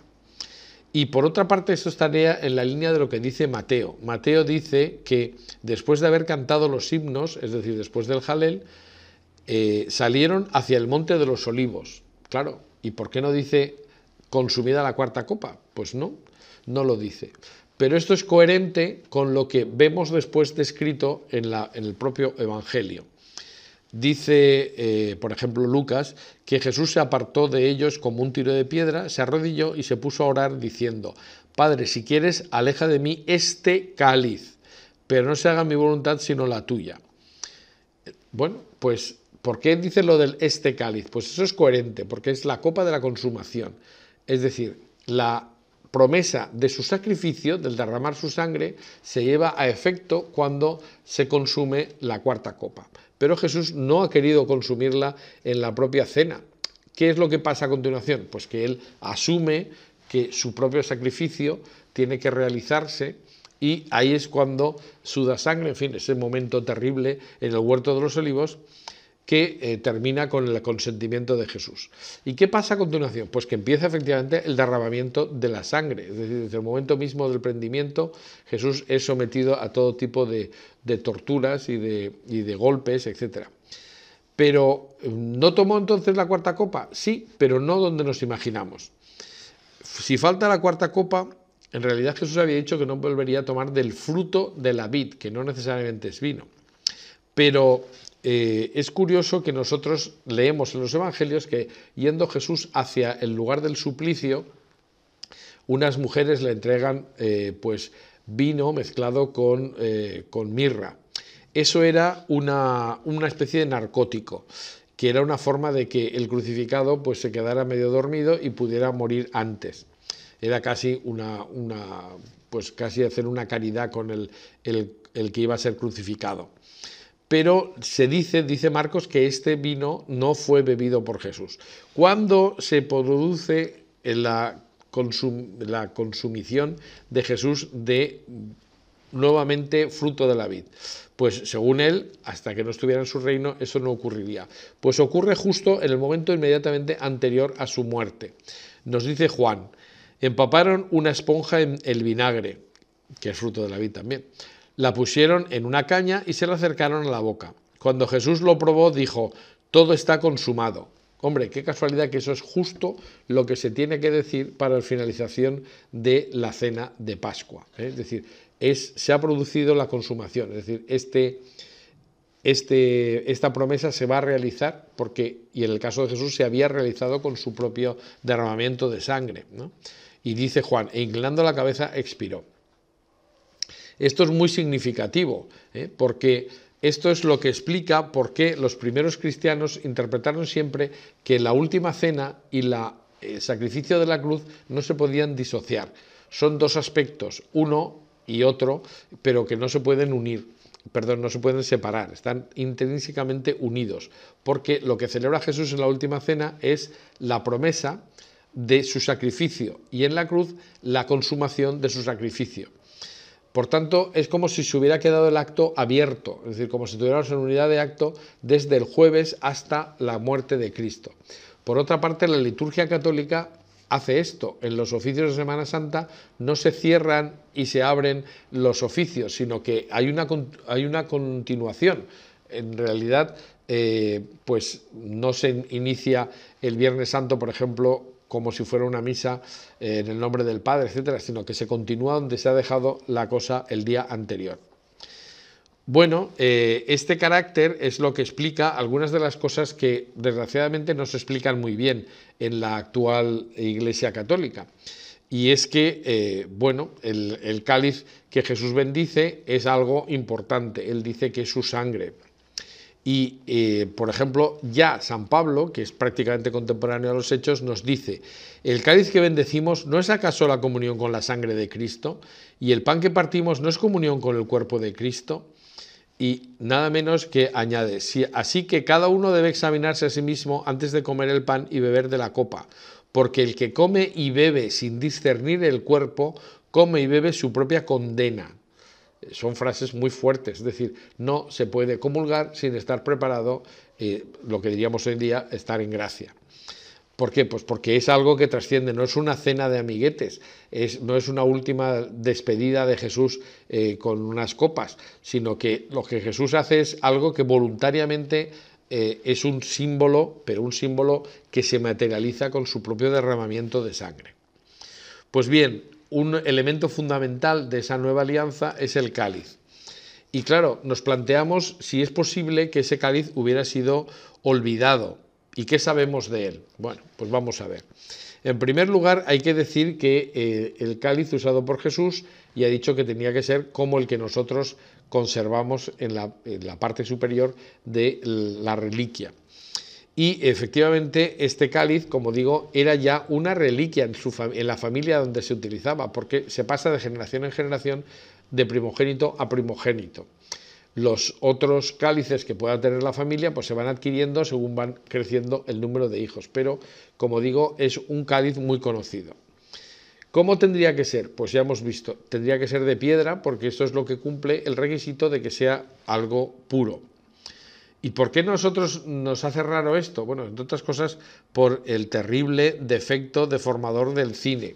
Y por otra parte, esto estaría en la línea de lo que dice Mateo. Mateo dice que después de haber cantado los himnos, es decir, después del Jalel, eh, salieron hacia el monte de los olivos. Claro, ¿y por qué no dice consumida la cuarta copa? Pues no, no lo dice. Pero esto es coherente con lo que vemos después descrito en, la, en el propio Evangelio. Dice, eh, por ejemplo, Lucas, que Jesús se apartó de ellos como un tiro de piedra, se arrodilló y se puso a orar diciendo, Padre, si quieres, aleja de mí este cáliz, pero no se haga mi voluntad sino la tuya. Bueno, pues, ¿por qué dice lo del este cáliz? Pues eso es coherente, porque es la copa de la consumación, es decir, la promesa de su sacrificio, del derramar su sangre, se lleva a efecto cuando se consume la cuarta copa pero Jesús no ha querido consumirla en la propia cena. ¿Qué es lo que pasa a continuación? Pues que él asume que su propio sacrificio tiene que realizarse y ahí es cuando suda sangre, en fin, ese momento terrible en el huerto de los olivos que eh, termina con el consentimiento de Jesús. ¿Y qué pasa a continuación? Pues que empieza efectivamente el derramamiento de la sangre, es decir, desde el momento mismo del prendimiento Jesús es sometido a todo tipo de, torturas y de, y de golpes, etc. Pero ¿no tomó entonces la cuarta copa? Sí, pero no donde nos imaginamos. Si falta la cuarta copa, en realidad Jesús había dicho que no volvería a tomar del fruto de la vid, que no necesariamente es vino. Pero eh, es curioso que nosotros leemos en los Evangelios que yendo Jesús hacia el lugar del suplicio, unas mujeres le entregan eh, pues vino mezclado con, eh, mirra. Eso era una, especie de narcótico, que era una forma de que el crucificado pues, se quedara medio dormido y pudiera morir antes. Era casi una, pues casi hacer una caridad con el, el que iba a ser crucificado pero se dice, dice Marcos, que este vino no fue bebido por Jesús. ¿Cuándo se produce la, consumición de Jesús de nuevamente fruto de la vid? Pues según él, hasta que no estuviera en su reino, eso no ocurriría. Pues ocurre justo en el momento inmediatamente anterior a su muerte. Nos dice Juan, empaparon una esponja en el vinagre, que es fruto de la vid también la pusieron en una caña y se la acercaron a la boca. Cuando Jesús lo probó, dijo, todo está consumado. Hombre, qué casualidad que eso es justo lo que se tiene que decir para la finalización de la cena de Pascua. ¿eh? Es decir, se ha producido la consumación. Es decir, este, este, esta promesa se va a realizar porque, y en el caso de Jesús, se había realizado con su propio derramamiento de sangre. Y dice Juan, e inclinando la cabeza, expiró. Esto es muy significativo, ¿eh? porque esto es lo que explica por qué los primeros cristianos interpretaron siempre que la última cena y la, el sacrificio de la cruz no se podían disociar. Son dos aspectos, uno y otro, pero que no se pueden unir perdón, no se pueden separar, están intrínsecamente unidos, porque lo que celebra Jesús en la última cena es la promesa de su sacrificio y en la cruz la consumación de su sacrificio. Por tanto, es como si se hubiera quedado el acto abierto, es decir, como si tuviéramos en unidad de acto desde el jueves hasta la muerte de Cristo. Por otra parte, la liturgia católica hace esto. En los oficios de Semana Santa no se cierran y se abren los oficios, sino que hay una, hay una continuación. En realidad, eh, pues no se inicia el Viernes Santo, por ejemplo, como si fuera una misa eh, en el nombre del Padre, etcétera, sino que se continúa donde se ha dejado la cosa el día anterior. Bueno, eh, este carácter es lo que explica algunas de las cosas que desgraciadamente no se explican muy bien en la actual Iglesia Católica. Y es que, eh, bueno, el, el cáliz que Jesús bendice es algo importante. Él dice que es su sangre. Y, eh, por ejemplo, ya San Pablo, que es prácticamente contemporáneo a los hechos, nos dice, el cáliz que bendecimos no es acaso la comunión con la sangre de Cristo, y el pan que partimos no es comunión con el cuerpo de Cristo. Y nada menos que añade, así que cada uno debe examinarse a sí mismo antes de comer el pan y beber de la copa, porque el que come y bebe sin discernir el cuerpo, come y bebe su propia condena son frases muy fuertes, es decir, no se puede comulgar sin estar preparado, lo que diríamos hoy en día, estar en gracia. ¿Por qué? Pues porque es algo que trasciende, no es una cena de amiguetes, es, no es una última despedida de Jesús eh, con unas copas, sino que lo que Jesús hace es algo que voluntariamente eh, es un símbolo, pero un símbolo que se materializa con su propio derramamiento de sangre. Pues bien, un elemento fundamental de esa nueva alianza es el cáliz. Y claro, nos planteamos si es posible que ese cáliz hubiera sido olvidado. ¿Y qué sabemos de él? Bueno, pues vamos a ver. En primer lugar, hay que decir que eh, el cáliz usado por Jesús ya ha dicho que tenía que ser como el que nosotros conservamos en la parte superior de la reliquia. Y efectivamente este cáliz, como digo, era ya una reliquia en, la familia donde se utilizaba, porque se pasa de generación en generación de primogénito a primogénito. Los otros cálices que pueda tener la familia pues se van adquiriendo según van creciendo el número de hijos, pero como digo es un cáliz muy conocido. ¿Cómo tendría que ser? Pues ya hemos visto, tendría que ser de piedra porque esto es lo que cumple el requisito de que sea algo puro. ¿Y por qué nosotros nos hace raro esto? Bueno, entre otras cosas, por el terrible defecto deformador del cine.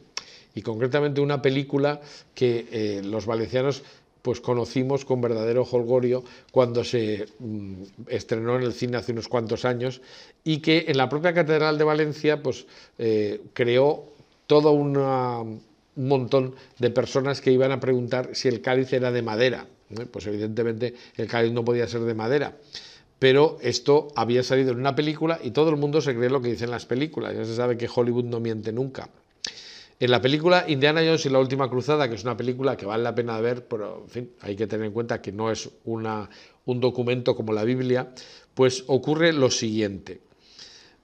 Y concretamente una película que eh, los valencianos pues conocimos con verdadero holgorio cuando se mm, estrenó en el cine hace unos cuantos años y que en la propia Catedral de Valencia pues eh, creó todo un montón de personas que iban a preguntar si el cáliz era de madera. ¿eh? Pues evidentemente el cáliz no podía ser de madera pero esto había salido en una película y todo el mundo se cree lo que dicen las películas. Ya se sabe que Hollywood no miente nunca. En la película Indiana Jones y la última cruzada, que es una película que vale la pena ver, pero fin, hay que tener en cuenta que no es un documento como la Biblia, pues ocurre lo siguiente.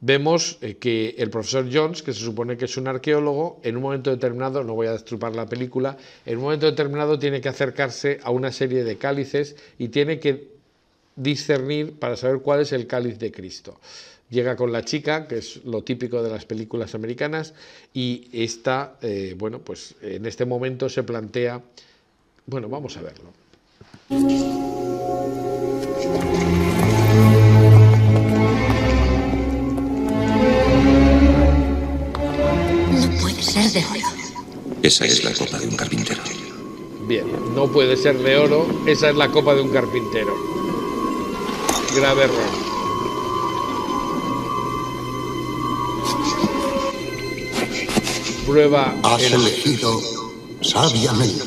Vemos eh, que el profesor Jones, que se supone que es un arqueólogo, en un momento determinado, no voy a destrupar la película, en un momento determinado tiene que acercarse a una serie de cálices y tiene que discernir para saber cuál es el cáliz de Cristo. Llega con la chica, que es lo típico de las películas americanas, y esta, eh, bueno, pues en este momento se plantea, bueno, vamos a verlo. No puede ser de oro. Esa es la copa de un carpintero. Bien, no puede ser de oro, esa es la copa de un carpintero grave error. prueba elegido sabiamente.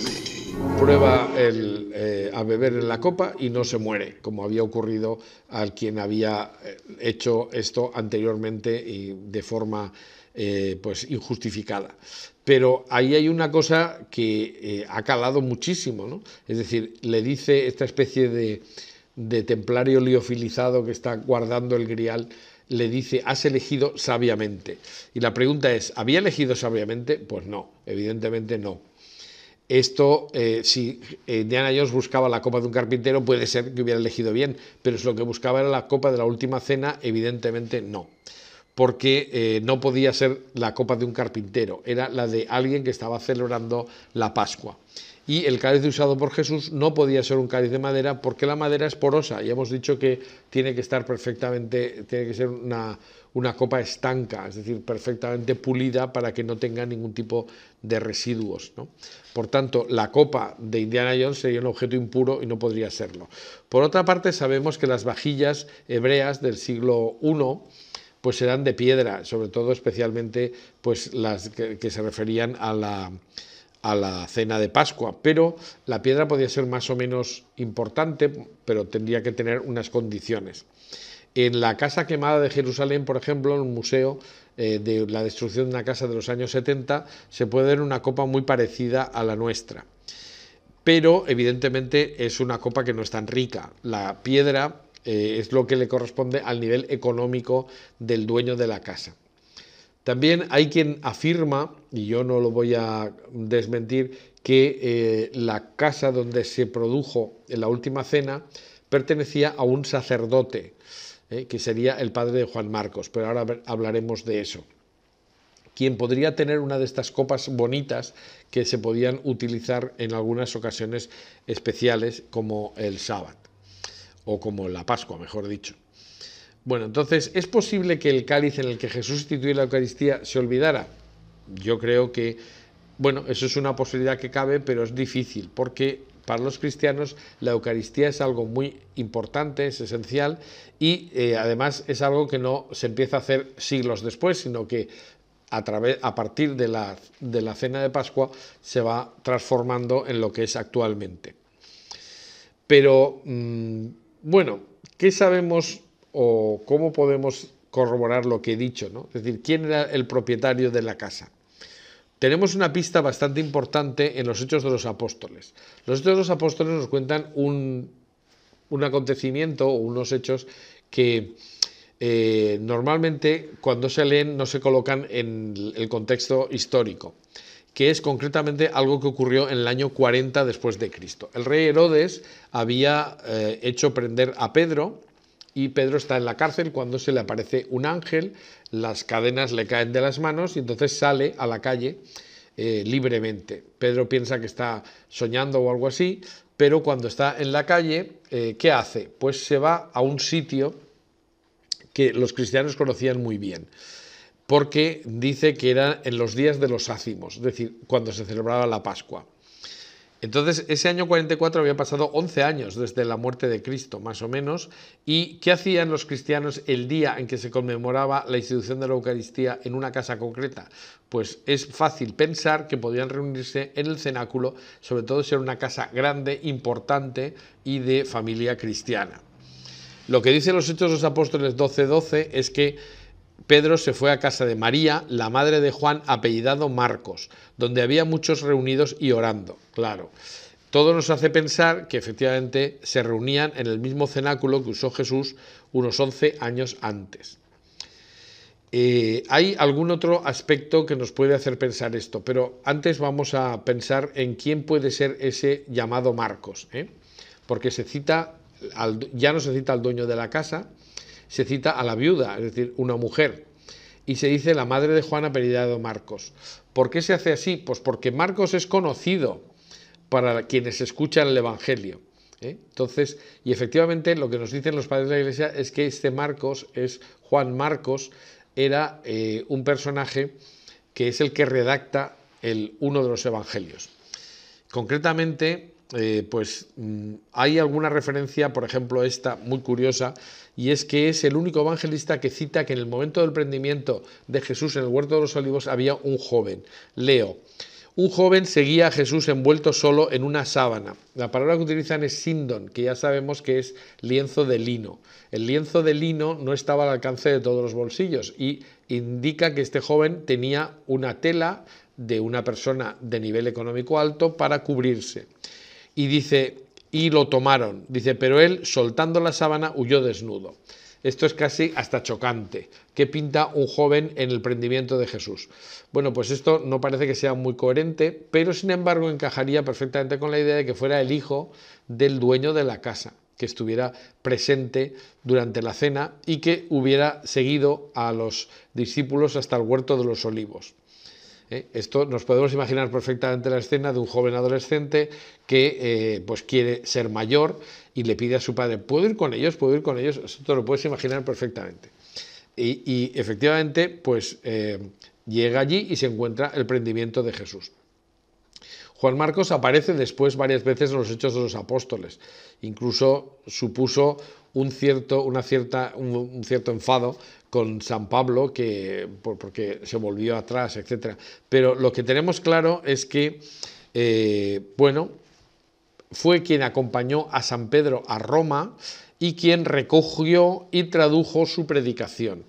Prueba el, eh, a beber en la copa y no se muere, como había ocurrido al quien había eh, hecho esto anteriormente y de forma eh, pues injustificada. Pero ahí hay una cosa que ha calado muchísimo, ¿no? Es decir, le dice esta especie de de templario liofilizado que está guardando el grial le dice, has elegido sabiamente. Y la pregunta es, ¿había elegido sabiamente? Pues no, evidentemente no. Esto, eh, si eh, Diana Jones buscaba la copa de un carpintero, puede ser que hubiera elegido bien, pero si lo que buscaba era la copa de la última cena, evidentemente no porque eh, no podía ser la copa de un carpintero, era la de alguien que estaba celebrando la Pascua. Y el cáliz usado por Jesús no podía ser un cáliz de madera porque la madera es porosa y hemos dicho que tiene que estar perfectamente, tiene que ser una, una copa estanca, es decir, perfectamente pulida para que no tenga ningún tipo de residuos. Por tanto, la copa de Indiana Jones sería un objeto impuro y no podría serlo. Por otra parte, sabemos que las vajillas hebreas del siglo I pues eran de piedra, sobre todo especialmente pues las que, se referían a la, a la cena de Pascua, pero la piedra podía ser más o menos importante, pero tendría que tener unas condiciones. En la casa quemada de Jerusalén, por ejemplo, en un museo eh, de la destrucción de una casa de los años 70, se puede ver una copa muy parecida a la nuestra. Pero evidentemente es una copa que no es tan rica. La piedra eh, es lo que le corresponde al nivel económico del dueño de la casa. También hay quien afirma, y yo no lo voy a desmentir, que eh, la casa donde se produjo la última cena pertenecía a un sacerdote, eh, que sería el padre de Juan Marcos, pero ahora hablaremos de eso. Quien podría tener una de estas copas bonitas que se podían utilizar en algunas ocasiones especiales como el sábado o como la Pascua, mejor dicho. Bueno, entonces, ¿es posible que el cáliz en el que Jesús instituye la Eucaristía se olvidara? Yo creo que, bueno, eso es una posibilidad que cabe, pero es difícil, porque para los cristianos la Eucaristía es algo muy importante, es esencial, y eh, además es algo que no se empieza a hacer siglos después, sino que a, través, a partir de la, de la cena de Pascua se va transformando en lo que es actualmente. Pero... Mm, bueno, ¿qué sabemos o cómo podemos corroborar lo que he dicho? ¿no? Es decir, ¿quién era el propietario de la casa? Tenemos una pista bastante importante en los Hechos de los Apóstoles. Los Hechos de los Apóstoles nos cuentan un, acontecimiento o unos hechos que eh, normalmente cuando se leen no se colocan en el contexto histórico que es concretamente algo que ocurrió en el año 40 después de Cristo. El rey Herodes había eh, hecho prender a Pedro y Pedro está en la cárcel cuando se le aparece un ángel, las cadenas le caen de las manos y entonces sale a la calle eh, libremente. Pedro piensa que está soñando o algo así, pero cuando está en la calle, eh, ¿qué hace? Pues se va a un sitio que los cristianos conocían muy bien porque dice que era en los días de los ácimos, es decir, cuando se celebraba la Pascua. Entonces, ese año 44 había pasado 11 años desde la muerte de Cristo, más o menos, y ¿qué hacían los cristianos el día en que se conmemoraba la institución de la Eucaristía en una casa concreta? Pues es fácil pensar que podían reunirse en el cenáculo, sobre todo si era una casa grande, importante y de familia cristiana. Lo que dicen los Hechos de los Apóstoles 12:12 12 es que Pedro se fue a casa de María, la madre de Juan, apellidado Marcos, donde había muchos reunidos y orando, claro. Todo nos hace pensar que efectivamente se reunían en el mismo cenáculo que usó Jesús unos 11 años antes. Eh, hay algún otro aspecto que nos puede hacer pensar esto, pero antes vamos a pensar en quién puede ser ese llamado Marcos, ¿eh? porque se cita ya no se cita al dueño de la casa, se cita a la viuda, es decir, una mujer, y se dice la madre de Juana Peridado Marcos. ¿Por qué se hace así? Pues porque Marcos es conocido para quienes escuchan el Evangelio. ¿eh? Entonces, y efectivamente lo que nos dicen los padres de la Iglesia es que este Marcos es Juan Marcos, era eh, un personaje que es el que redacta el, uno de los Evangelios. Concretamente, eh, pues mm, hay alguna referencia, por ejemplo, esta muy curiosa, y es que es el único evangelista que cita que en el momento del prendimiento de Jesús en el huerto de los olivos había un joven. Leo. Un joven seguía a Jesús envuelto solo en una sábana. La palabra que utilizan es sindon, que ya sabemos que es lienzo de lino. El lienzo de lino no estaba al alcance de todos los bolsillos y indica que este joven tenía una tela de una persona de nivel económico alto para cubrirse. Y dice, y lo tomaron. Dice, pero él, soltando la sábana, huyó desnudo. Esto es casi hasta chocante. ¿Qué pinta un joven en el prendimiento de Jesús? Bueno, pues esto no parece que sea muy coherente, pero sin embargo encajaría perfectamente con la idea de que fuera el hijo del dueño de la casa, que estuviera presente durante la cena y que hubiera seguido a los discípulos hasta el huerto de los olivos. ¿eh? Esto nos podemos imaginar perfectamente la escena de un joven adolescente que eh, pues quiere ser mayor y le pide a su padre, ¿puedo ir con ellos? ¿Puedo ir con ellos? Esto lo puedes imaginar perfectamente. Y, efectivamente, pues eh, llega allí y se encuentra el prendimiento de Jesús. Juan Marcos aparece después varias veces en los Hechos de los Apóstoles. Incluso supuso un cierto, una cierta, un, cierto enfado con San Pablo, que, porque se volvió atrás, etc. Pero lo que tenemos claro es que, eh, bueno, fue quien acompañó a San Pedro a Roma y quien recogió y tradujo su predicación.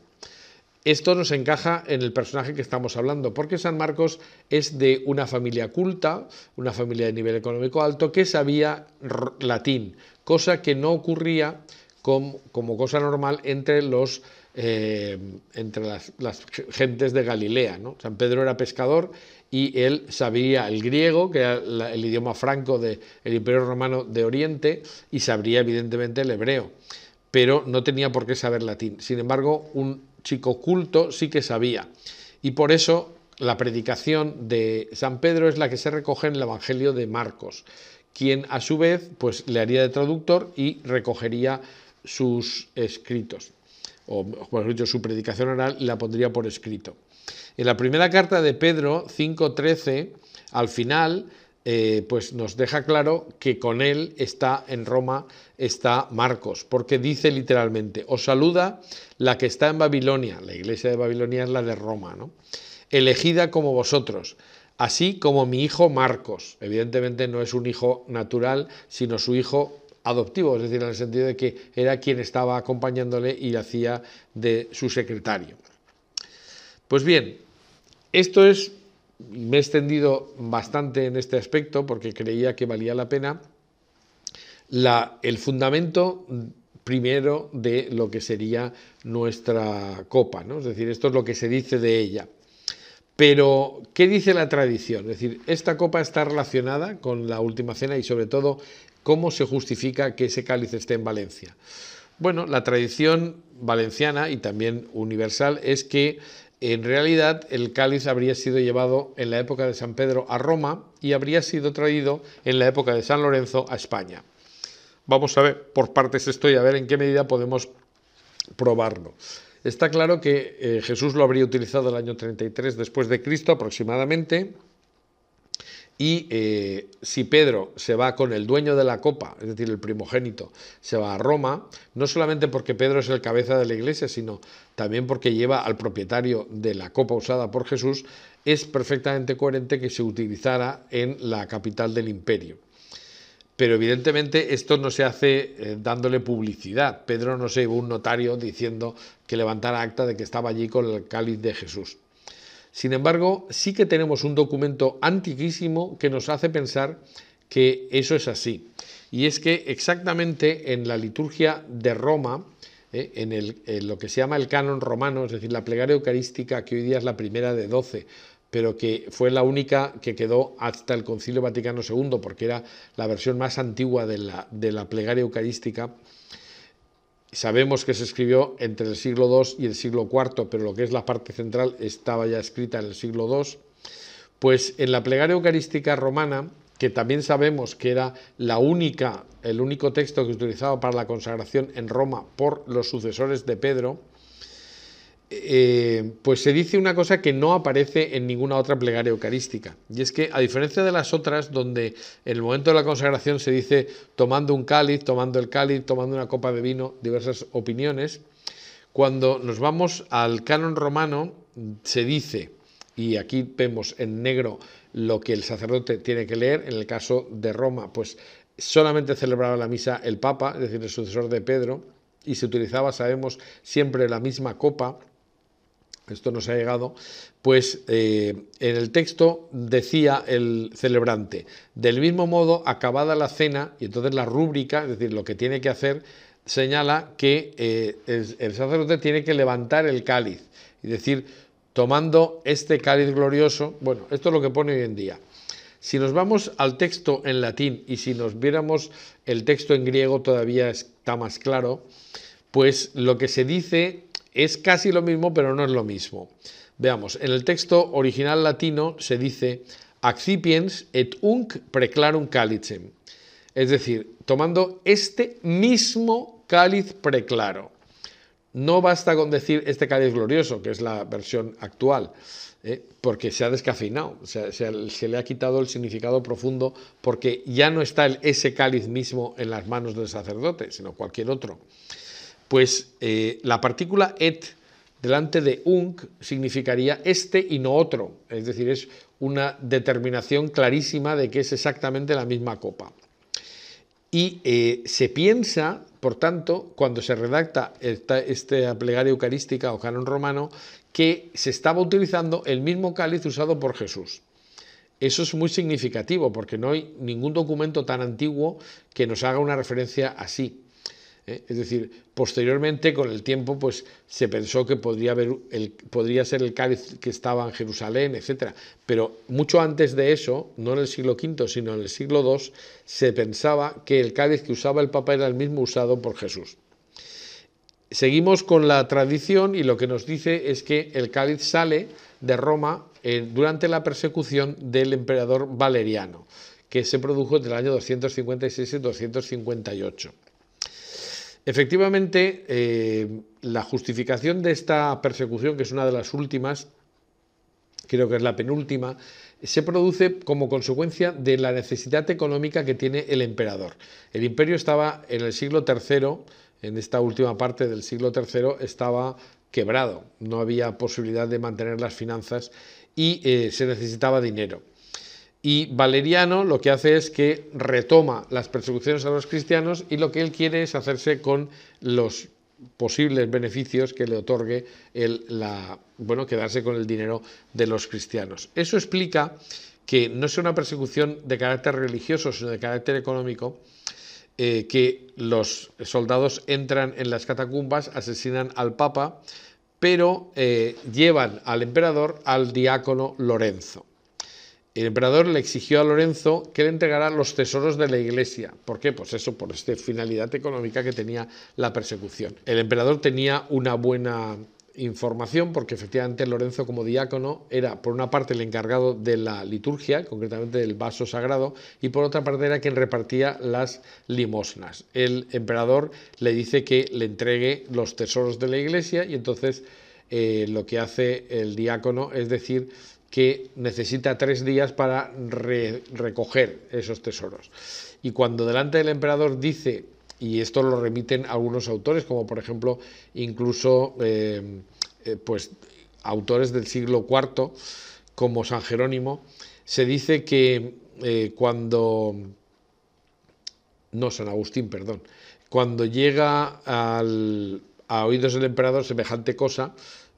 Esto nos encaja en el personaje que estamos hablando, porque San Marcos es de una familia culta, una familia de nivel económico alto, que sabía latín, cosa que no ocurría como, cosa normal entre, los, eh, entre las, gentes de Galilea. San Pedro era pescador y él sabía el griego, que era el idioma franco del Imperio Romano de Oriente, y sabría evidentemente el hebreo, pero no tenía por qué saber latín. Sin embargo, un chico culto sí que sabía. Y por eso la predicación de San Pedro es la que se recoge en el Evangelio de Marcos, quien a su vez pues, le haría de traductor y recogería sus escritos, o mejor dicho, su predicación oral, la pondría por escrito. En la primera carta de Pedro 5.13, al final, eh, pues nos deja claro que con él está en Roma, está Marcos, porque dice literalmente, os saluda la que está en Babilonia, la iglesia de Babilonia es la de Roma, ¿no? elegida como vosotros, así como mi hijo Marcos, evidentemente no es un hijo natural, sino su hijo adoptivo, es decir, en el sentido de que era quien estaba acompañándole y hacía de su secretario. Pues bien, esto es, me he extendido bastante en este aspecto porque creía que valía la pena, el fundamento primero de lo que sería nuestra copa, ¿no? es decir, esto es lo que se dice de ella. Pero, ¿qué dice la tradición? Es decir, esta copa está relacionada con la última cena y sobre todo ¿Cómo se justifica que ese cáliz esté en Valencia? Bueno, la tradición valenciana y también universal es que en realidad el cáliz habría sido llevado en la época de San Pedro a Roma y habría sido traído en la época de San Lorenzo a España. Vamos a ver por partes esto y a ver en qué medida podemos probarlo. Está claro que eh, Jesús lo habría utilizado el año 33 después de Cristo aproximadamente y eh, si Pedro se va con el dueño de la copa, es decir, el primogénito, se va a Roma, no solamente porque Pedro es el cabeza de la iglesia, sino también porque lleva al propietario de la copa usada por Jesús, es perfectamente coherente que se utilizara en la capital del imperio. Pero evidentemente esto no se hace eh, dándole publicidad. Pedro no se llevó un notario diciendo que levantara acta de que estaba allí con el cáliz de Jesús. Sin embargo, sí que tenemos un documento antiquísimo que nos hace pensar que eso es así. Y es que exactamente en la liturgia de Roma, eh, en, lo que se llama el canon romano, es decir, la plegaria eucarística, que hoy día es la primera de doce, pero que fue la única que quedó hasta el Concilio Vaticano II, porque era la versión más antigua de la plegaria eucarística, Sabemos que se escribió entre el siglo II y el siglo IV, pero lo que es la parte central estaba ya escrita en el siglo II. Pues en la plegaria eucarística romana, que también sabemos que era la única, el único texto que utilizaba para la consagración en Roma por los sucesores de Pedro, eh, pues se dice una cosa que no aparece en ninguna otra plegaria eucarística. Y es que, a diferencia de las otras, donde en el momento de la consagración se dice tomando un cáliz, tomando el cáliz, tomando una copa de vino, diversas opiniones, cuando nos vamos al canon romano se dice, y aquí vemos en negro lo que el sacerdote tiene que leer, en el caso de Roma, pues solamente celebraba la misa el Papa, es decir, el sucesor de Pedro, y se utilizaba, sabemos, siempre la misma copa, esto nos ha llegado, pues eh, en el texto decía el celebrante, del mismo modo, acabada la cena, y entonces la rúbrica, es decir, lo que tiene que hacer, señala que eh, el, el sacerdote tiene que levantar el cáliz y decir, tomando este cáliz glorioso, bueno, esto es lo que pone hoy en día. Si nos vamos al texto en latín y si nos viéramos el texto en griego todavía está más claro, pues lo que se dice es casi lo mismo, pero no es lo mismo. Veamos, en el texto original latino se dice accipiens et unc preclarum calicem. Es decir, tomando este mismo cáliz preclaro. No basta con decir este cáliz glorioso, que es la versión actual, ¿eh? porque se ha descafeinado, se, le ha quitado el significado profundo, porque ya no está ese cáliz mismo en las manos del sacerdote, sino cualquier otro pues eh, la partícula et delante de unc significaría este y no otro, es decir, es una determinación clarísima de que es exactamente la misma copa. Y eh, se piensa, por tanto, cuando se redacta esta, esta plegaria eucarística o canon romano, que se estaba utilizando el mismo cáliz usado por Jesús. Eso es muy significativo porque no hay ningún documento tan antiguo que nos haga una referencia así. ¿eh? Es decir, posteriormente, con el tiempo, pues se pensó que podría, ser el cáliz que estaba en Jerusalén, etc. Pero mucho antes de eso, no en el siglo V, sino en el siglo II, se pensaba que el cáliz que usaba el Papa era el mismo usado por Jesús. Seguimos con la tradición y lo que nos dice es que el cáliz sale de Roma eh, durante la persecución del emperador Valeriano, que se produjo entre el año 256 y 258. Efectivamente, eh, la justificación de esta persecución, que es una de las últimas, creo que es la penúltima, se produce como consecuencia de la necesidad económica que tiene el emperador. El imperio estaba en el siglo III, en esta última parte del siglo III, estaba quebrado, no había posibilidad de mantener las finanzas y eh, se necesitaba dinero. Y Valeriano lo que hace es que retoma las persecuciones a los cristianos y lo que él quiere es hacerse con los posibles beneficios que le otorgue el, la, bueno, quedarse con el dinero de los cristianos. Eso explica que no sea una persecución de carácter religioso, sino de carácter económico, eh, que los soldados entran en las catacumbas, asesinan al Papa, pero eh, llevan al emperador al diácono Lorenzo el emperador le exigió a Lorenzo que le entregara los tesoros de la iglesia. ¿Por qué? Pues eso, por esta finalidad económica que tenía la persecución. El emperador tenía una buena información porque efectivamente Lorenzo como diácono era por una parte el encargado de la liturgia, concretamente del vaso sagrado, y por otra parte era quien repartía las limosnas. El emperador le dice que le entregue los tesoros de la iglesia y entonces eh, lo que hace el diácono es decir, que necesita tres días para recoger esos tesoros. Y cuando delante del emperador dice, y esto lo remiten algunos autores, como por ejemplo incluso eh, eh, pues, autores del siglo IV, como San Jerónimo, se dice que eh, cuando... No, San Agustín, perdón. Cuando llega al, a oídos del emperador semejante cosa,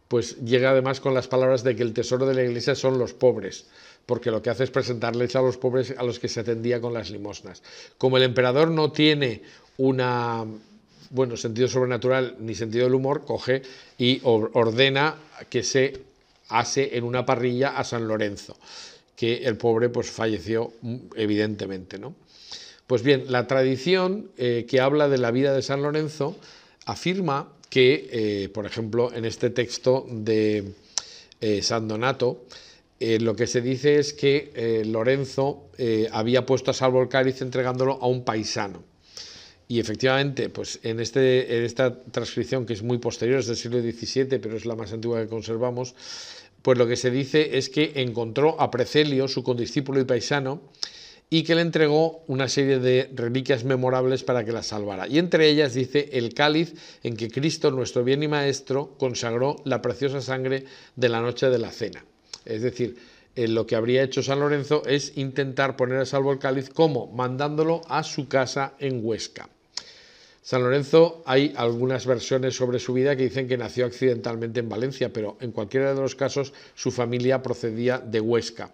pues llega además con las palabras de que el tesoro de la iglesia son los pobres, porque lo que hace es presentarles a los pobres a los que se atendía con las limosnas. Como el emperador no tiene una bueno, sentido sobrenatural ni sentido del humor, coge y ordena que se hace en una parrilla a San Lorenzo, que el pobre pues falleció mm, evidentemente, ¿no? Pues bien, la tradición eh, que habla de la vida de San Lorenzo afirma que, eh, por ejemplo, en este texto de eh, San Donato, eh, lo que se dice es que Lorenzo había puesto a salvo el cáliz entregándolo a un paisano. Y efectivamente, pues en, este, esta transcripción, que es muy posterior, es del siglo XVII, pero es la más antigua que conservamos, pues lo que se dice es que encontró a Precelio, su condiscípulo y paisano, y que le entregó una serie de reliquias memorables para que la salvara. Y entre ellas dice el cáliz en que Cristo, nuestro bien y maestro, consagró la preciosa sangre de la noche de la cena. Es decir, eh, lo que habría hecho San Lorenzo es intentar poner a salvo el cáliz como mandándolo a su casa en Huesca. San Lorenzo hay algunas versiones sobre su vida que dicen que nació accidentalmente en Valencia, pero en cualquiera de los casos su familia procedía de Huesca.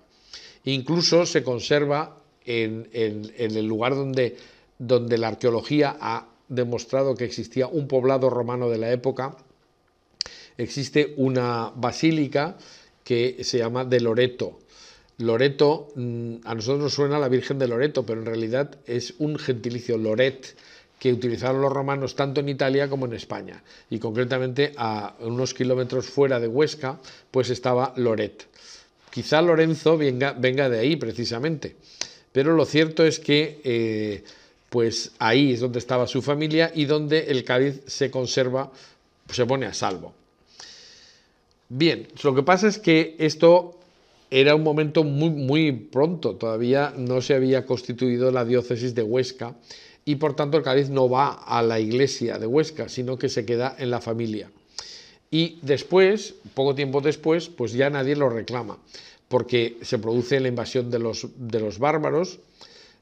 Incluso se conserva en, el lugar donde, la arqueología ha demostrado que existía un poblado romano de la época, existe una basílica que se llama de Loreto. Loreto, mm, a nosotros nos suena la Virgen de Loreto, pero en realidad es un gentilicio, Loret, que utilizaron los romanos tanto en Italia como en España. Y concretamente a unos kilómetros fuera de Huesca, pues estaba Loret. Quizá Lorenzo venga de ahí precisamente. Pero lo cierto es que eh, pues ahí es donde estaba su familia y donde el Cádiz se conserva, se pone a salvo. Bien, lo que pasa es que esto era un momento muy, muy pronto, todavía no se había constituido la diócesis de Huesca y por tanto el Cádiz no va a la iglesia de Huesca, sino que se queda en la familia. Y después, poco tiempo después, pues ya nadie lo reclama porque se produce la invasión de los, de los bárbaros.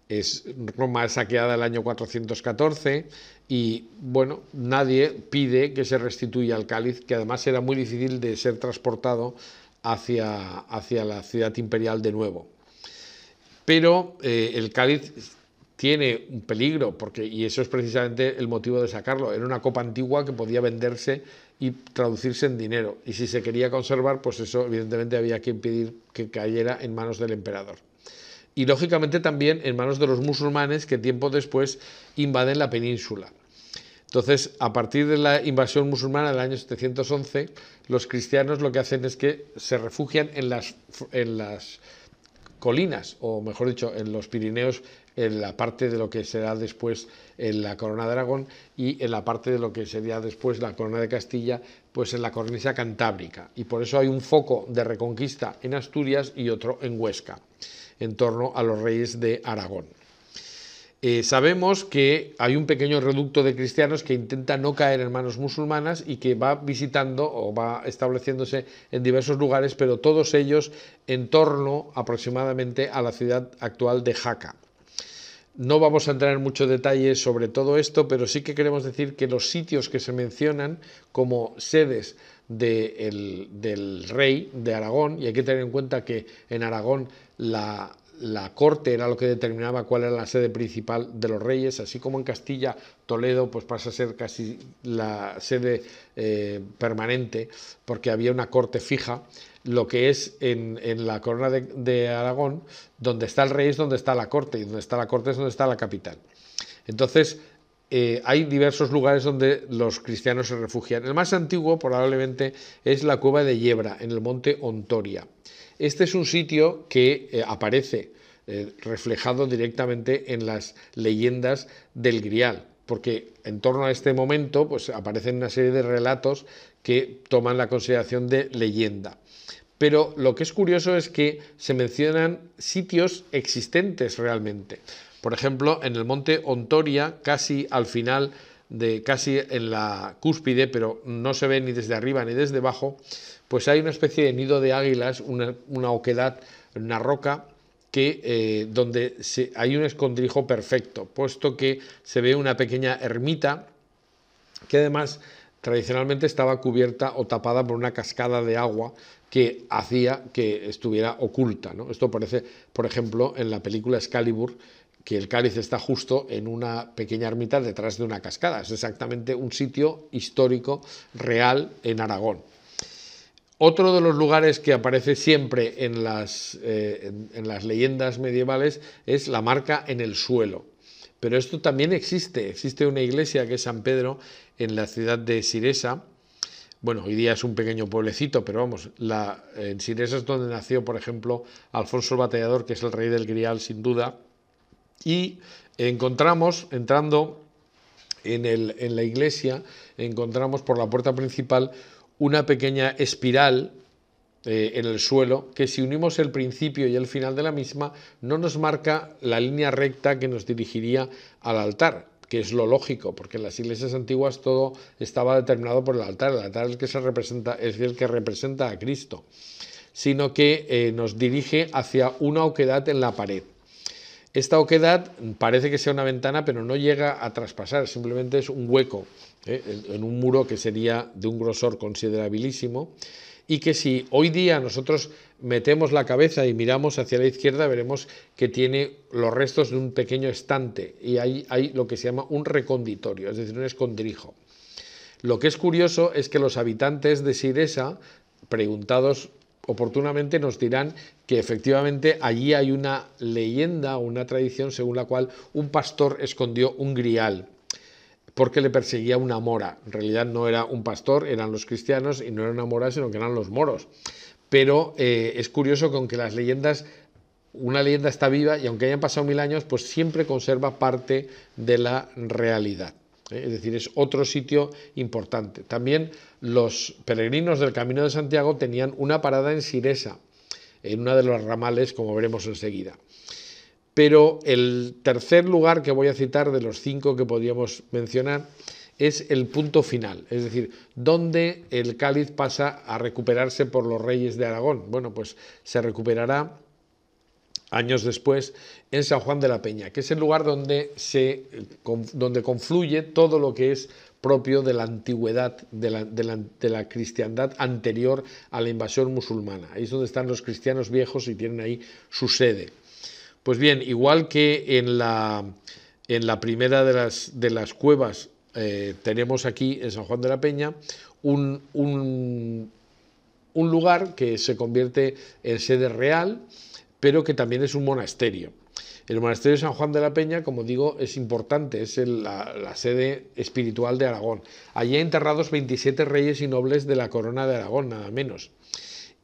Es, Roma es saqueada el año 414 y, bueno, nadie pide que se restituya el cáliz, que además era muy difícil de ser transportado hacia, hacia la ciudad imperial de nuevo. Pero eh, el cáliz tiene un peligro, porque, y eso es precisamente el motivo de sacarlo. Era una copa antigua que podía venderse y traducirse en dinero. Y si se quería conservar, pues eso evidentemente había que impedir que cayera en manos del emperador. Y lógicamente también en manos de los musulmanes que tiempo después invaden la península. Entonces, a partir de la invasión musulmana del año 711, los cristianos lo que hacen es que se refugian en las, en las colinas, o mejor dicho, en los Pirineos en la parte de lo que será después en la corona de Aragón y en la parte de lo que sería después la corona de Castilla, pues en la cornisa cantábrica. Y por eso hay un foco de reconquista en Asturias y otro en Huesca, en torno a los reyes de Aragón. Eh, sabemos que hay un pequeño reducto de cristianos que intenta no caer en manos musulmanas y que va visitando o va estableciéndose en diversos lugares, pero todos ellos en torno aproximadamente a la ciudad actual de Jaca. No vamos a entrar en mucho detalle sobre todo esto, pero sí que queremos decir que los sitios que se mencionan como sedes del rey de Aragón, y hay que tener en cuenta que en Aragón la, corte era lo que determinaba cuál era la sede principal de los reyes, así como en Castilla, Toledo pues pasa a ser casi la sede eh, permanente, porque había una corte fija lo que es en, la corona de, Aragón, donde está el rey es donde está la corte, y donde está la corte es donde está la capital. Entonces, eh, hay diversos lugares donde los cristianos se refugian. El más antiguo probablemente es la cueva de Yebra, en el monte Ontoria. Este es un sitio que eh, aparece eh, reflejado directamente en las leyendas del Grial porque en torno a este momento pues, aparecen una serie de relatos que toman la consideración de leyenda pero lo que es curioso es que se mencionan sitios existentes realmente. Por ejemplo, en el monte Ontoria, casi al final de casi en la cúspide, pero no se ve ni desde arriba ni desde abajo, pues hay una especie de nido de águilas, una, oquedad, una roca, que, eh, donde hay un escondrijo perfecto, puesto que se ve una pequeña ermita que además tradicionalmente estaba cubierta o tapada por una cascada de agua que hacía que estuviera oculta. Esto aparece, por ejemplo, en la película Excalibur, que el cáliz está justo en una pequeña ermita detrás de una cascada. Es exactamente un sitio histórico real en Aragón. Otro de los lugares que aparece siempre en las, eh, en las leyendas medievales es la marca en el suelo. Pero esto también existe. Existe una iglesia que es San Pedro en la ciudad de Siresa, bueno, hoy día es un pequeño pueblecito, pero vamos, la, en Siresa es donde nació, por ejemplo, Alfonso el Batallador, que es el rey del Grial, sin duda, y encontramos, entrando en, la iglesia, encontramos por la puerta principal una pequeña espiral eh, en el suelo, que si unimos el principio y el final de la misma, no nos marca la línea recta que nos dirigiría al altar que es lo lógico, porque en las iglesias antiguas todo estaba determinado por el altar, el altar es el que, se representa, es el que representa a Cristo, sino que eh, nos dirige hacia una oquedad en la pared. Esta oquedad parece que sea una ventana, pero no llega a traspasar, simplemente es un hueco eh, en un muro que sería de un grosor considerabilísimo y que si hoy día nosotros metemos la cabeza y miramos hacia la izquierda, veremos que tiene los restos de un pequeño estante y ahí hay lo que se llama un reconditorio, es decir, un escondrijo. Lo que es curioso es que los habitantes de Siresa, preguntados oportunamente, nos dirán que efectivamente allí hay una leyenda o una tradición según la cual un pastor escondió un grial porque le perseguía una mora. En realidad no era un pastor, eran los cristianos y no era una mora, sino que eran los moros. Pero eh, es curioso con que las leyendas, una leyenda está viva y aunque hayan pasado mil años, pues siempre conserva parte de la realidad. ¿eh? Es decir, es otro sitio importante. También los peregrinos del Camino de Santiago tenían una parada en Siresa, en una de los ramales, como veremos enseguida. Pero el tercer lugar que voy a citar de los cinco que podríamos mencionar es el punto final, es decir, donde el cáliz pasa a recuperarse por los reyes de Aragón. Bueno, pues se recuperará años después en San Juan de la Peña, que es el lugar donde, se, donde confluye todo lo que es propio de la antigüedad, de la, de la, cristiandad anterior a la invasión musulmana. Ahí es donde están los cristianos viejos y tienen ahí su sede. Pues bien, igual que en la, en la primera de las, de las cuevas eh, tenemos aquí en San Juan de la Peña un, un, lugar que se convierte en sede real, pero que también es un monasterio. El monasterio de San Juan de la Peña, como digo, es importante, es la, sede espiritual de Aragón. Allí hay enterrados 27 reyes y nobles de la corona de Aragón, nada menos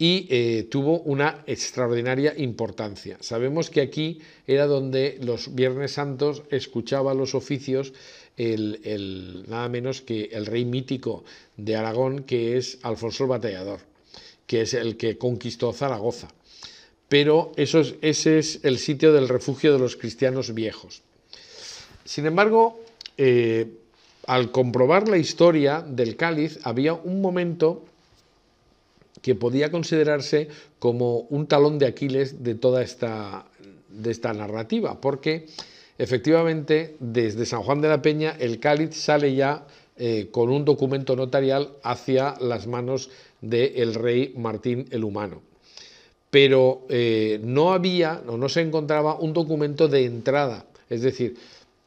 y eh, tuvo una extraordinaria importancia. Sabemos que aquí era donde los Viernes Santos escuchaba los oficios el, nada menos que el rey mítico de Aragón, que es Alfonso el Batallador, que es el que conquistó Zaragoza. Pero eso ese es el sitio del refugio de los cristianos viejos. Sin embargo, eh, al comprobar la historia del cáliz, había un momento que podía considerarse como un talón de Aquiles de toda esta, de esta narrativa, porque efectivamente desde San Juan de la Peña el cáliz sale ya eh, con un documento notarial hacia las manos del rey Martín el Humano. Pero eh, no había o no se encontraba un documento de entrada, es decir,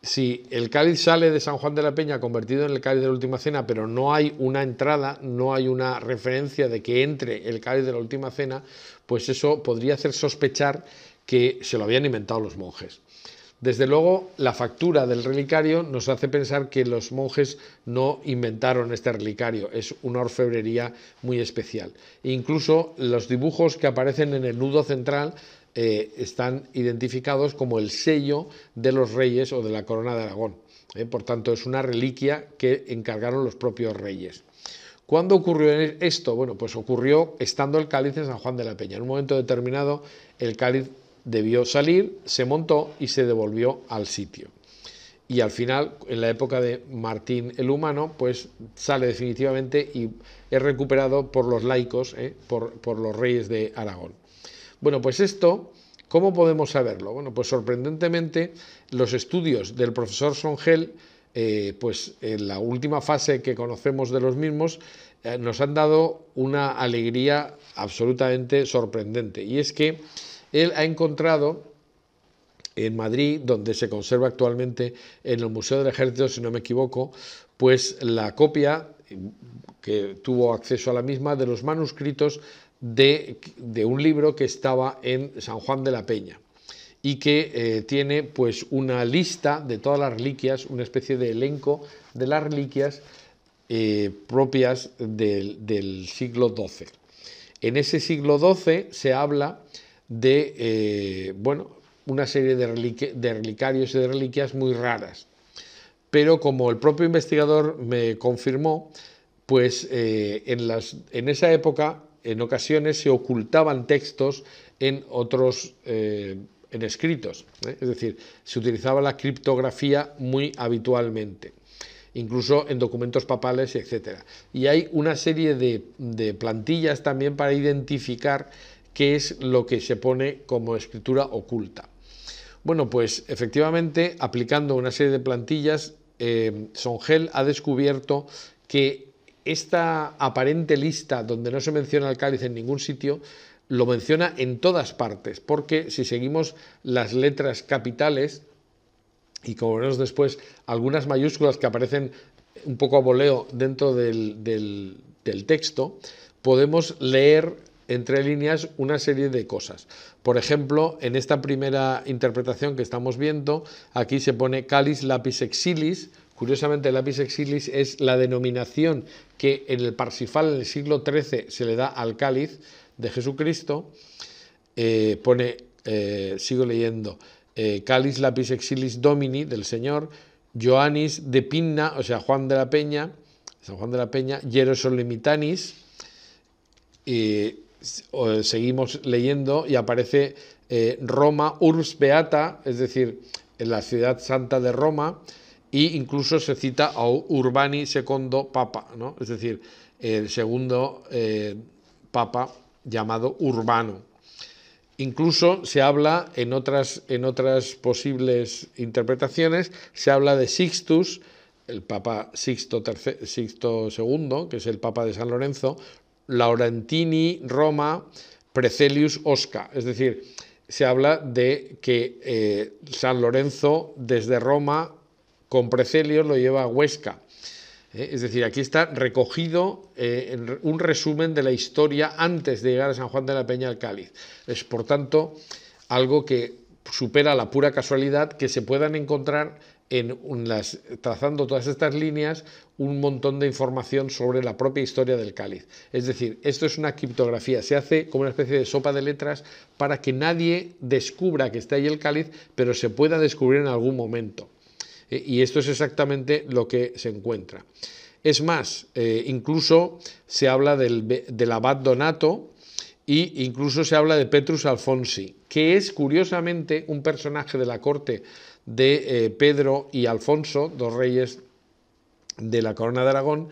si el cáliz sale de San Juan de la Peña convertido en el cáliz de la Última Cena, pero no hay una entrada, no hay una referencia de que entre el cáliz de la Última Cena, pues eso podría hacer sospechar que se lo habían inventado los monjes. Desde luego, la factura del relicario nos hace pensar que los monjes no inventaron este relicario, es una orfebrería muy especial. E incluso los dibujos que aparecen en el nudo central eh, están identificados como el sello de los reyes o de la corona de Aragón. Eh. por tanto, es una reliquia que encargaron los propios reyes. ¿Cuándo ocurrió esto? Bueno, pues ocurrió estando el cáliz en San Juan de la Peña. En un momento determinado, el cáliz debió salir, se montó y se devolvió al sitio. Y al final, en la época de Martín el Humano, pues sale definitivamente y es recuperado por los laicos, ¿eh? por, los reyes de Aragón. Bueno, pues esto, ¿cómo podemos saberlo? Bueno, pues sorprendentemente, los estudios del profesor Songel eh, pues en la última fase que conocemos de los mismos, eh, nos han dado una alegría absolutamente sorprendente. Y es que él ha encontrado en Madrid, donde se conserva actualmente en el Museo del Ejército, si no me equivoco, pues la copia que tuvo acceso a la misma de los manuscritos de, un libro que estaba en San Juan de la Peña y que eh, tiene pues una lista de todas las reliquias, una especie de elenco de las reliquias eh, propias del, del siglo XII. En ese siglo XII se habla de eh, bueno, una serie de, de relicarios y de reliquias muy raras. Pero como el propio investigador me confirmó, pues eh, en, las, en esa época en ocasiones se ocultaban textos en otros eh, en escritos, es decir, se utilizaba la criptografía muy habitualmente, incluso en documentos papales, etc. Y hay una serie de plantillas también para identificar qué es lo que se pone como escritura oculta. Bueno, pues efectivamente, aplicando una serie de plantillas, eh, Songel ha descubierto que esta aparente lista donde no se menciona el cáliz en ningún sitio, lo menciona en todas partes, porque si seguimos las letras capitales, y como veremos después, algunas mayúsculas que aparecen un poco a voleo dentro del texto, podemos leer entre líneas una serie de cosas. Por ejemplo, en esta primera interpretación que estamos viendo, aquí se pone Calis lapis exilis. Curiosamente, lapis exilis es la denominación que en el Parsifal, en el siglo XIII, se le da al cáliz de Jesucristo. Eh, pone, eh, sigo leyendo, eh, Calis cáliz lapis exilis domini del Señor, Joannis de Pinna, o sea, Juan de la Peña, San Juan de la Peña, Jerosolemitanis, eh, seguimos leyendo y aparece eh, Roma Urbs Beata, es decir, en la ciudad santa de Roma, e incluso se cita a Urbani II Papa, ¿no? es decir, el segundo eh, Papa llamado Urbano. Incluso se habla, en otras, en otras posibles interpretaciones, se habla de Sixtus, el Papa Sixto, Sixto, II, que es el Papa de San Lorenzo, Laurentini, Roma, Precelius, Osca. Es decir, se habla de que eh, San Lorenzo desde Roma con Precelius lo lleva a Huesca. Eh, es decir, aquí está recogido eh, un resumen de la historia antes de llegar a San Juan de la Peña al Cáliz. Es, por tanto, algo que supera la pura casualidad que se puedan encontrar en las, trazando todas estas líneas un montón de información sobre la propia historia del cáliz. Es decir, esto es una criptografía, se hace como una especie de sopa de letras para que nadie descubra que está ahí el cáliz, pero se pueda descubrir en algún momento. Eh, y esto es exactamente lo que se encuentra. Es más, eh, incluso se habla del, abad Donato, e incluso se habla de Petrus Alfonsi, que es curiosamente un personaje de la corte de eh, Pedro y Alfonso, dos reyes de la Corona de Aragón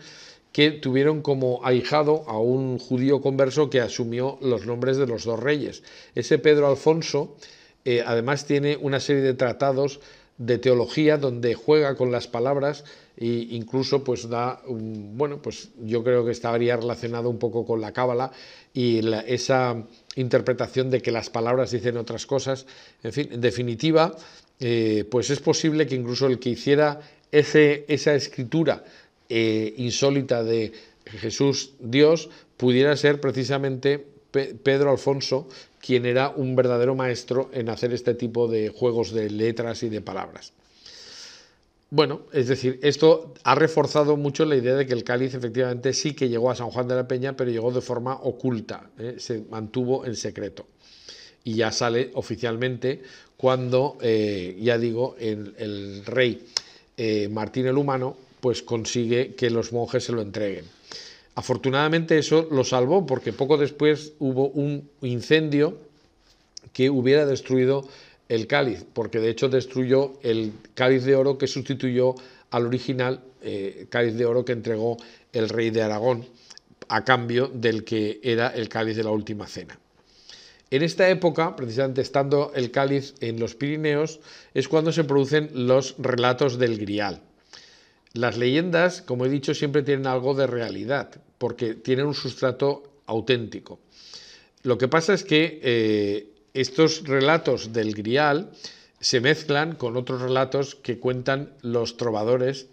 que tuvieron como ahijado a un judío converso que asumió los nombres de los dos reyes. Ese Pedro Alfonso eh, además tiene una serie de tratados de teología donde juega con las palabras e incluso pues da bueno pues yo creo que estaría relacionado un poco con la cábala y esa interpretación de que las palabras dicen otras cosas en fin en definitiva eh, pues es posible que incluso el que hiciera esa escritura eh, insólita de Jesús Dios pudiera ser precisamente Pedro Alfonso quien era un verdadero maestro en hacer este tipo de juegos de letras y de palabras. Bueno, es decir, esto ha reforzado mucho la idea de que el cáliz efectivamente sí que llegó a San Juan de la Peña, pero llegó de forma oculta, ¿eh? se mantuvo en secreto. Y ya sale oficialmente cuando, eh, ya digo, el rey eh, Martín el Humano, pues consigue que los monjes se lo entreguen. Afortunadamente eso lo salvó porque poco después hubo un incendio que hubiera destruido el cáliz, porque de hecho destruyó el cáliz de oro que sustituyó al original eh, cáliz de oro que entregó el rey de Aragón a cambio del que era el cáliz de la última cena. En esta época, precisamente estando el cáliz en los Pirineos, es cuando se producen los relatos del Grial. Las leyendas, como he dicho, siempre tienen algo de realidad, porque tienen un sustrato auténtico. Lo que pasa es que eh, estos relatos del Grial se mezclan con otros relatos que cuentan los trovadores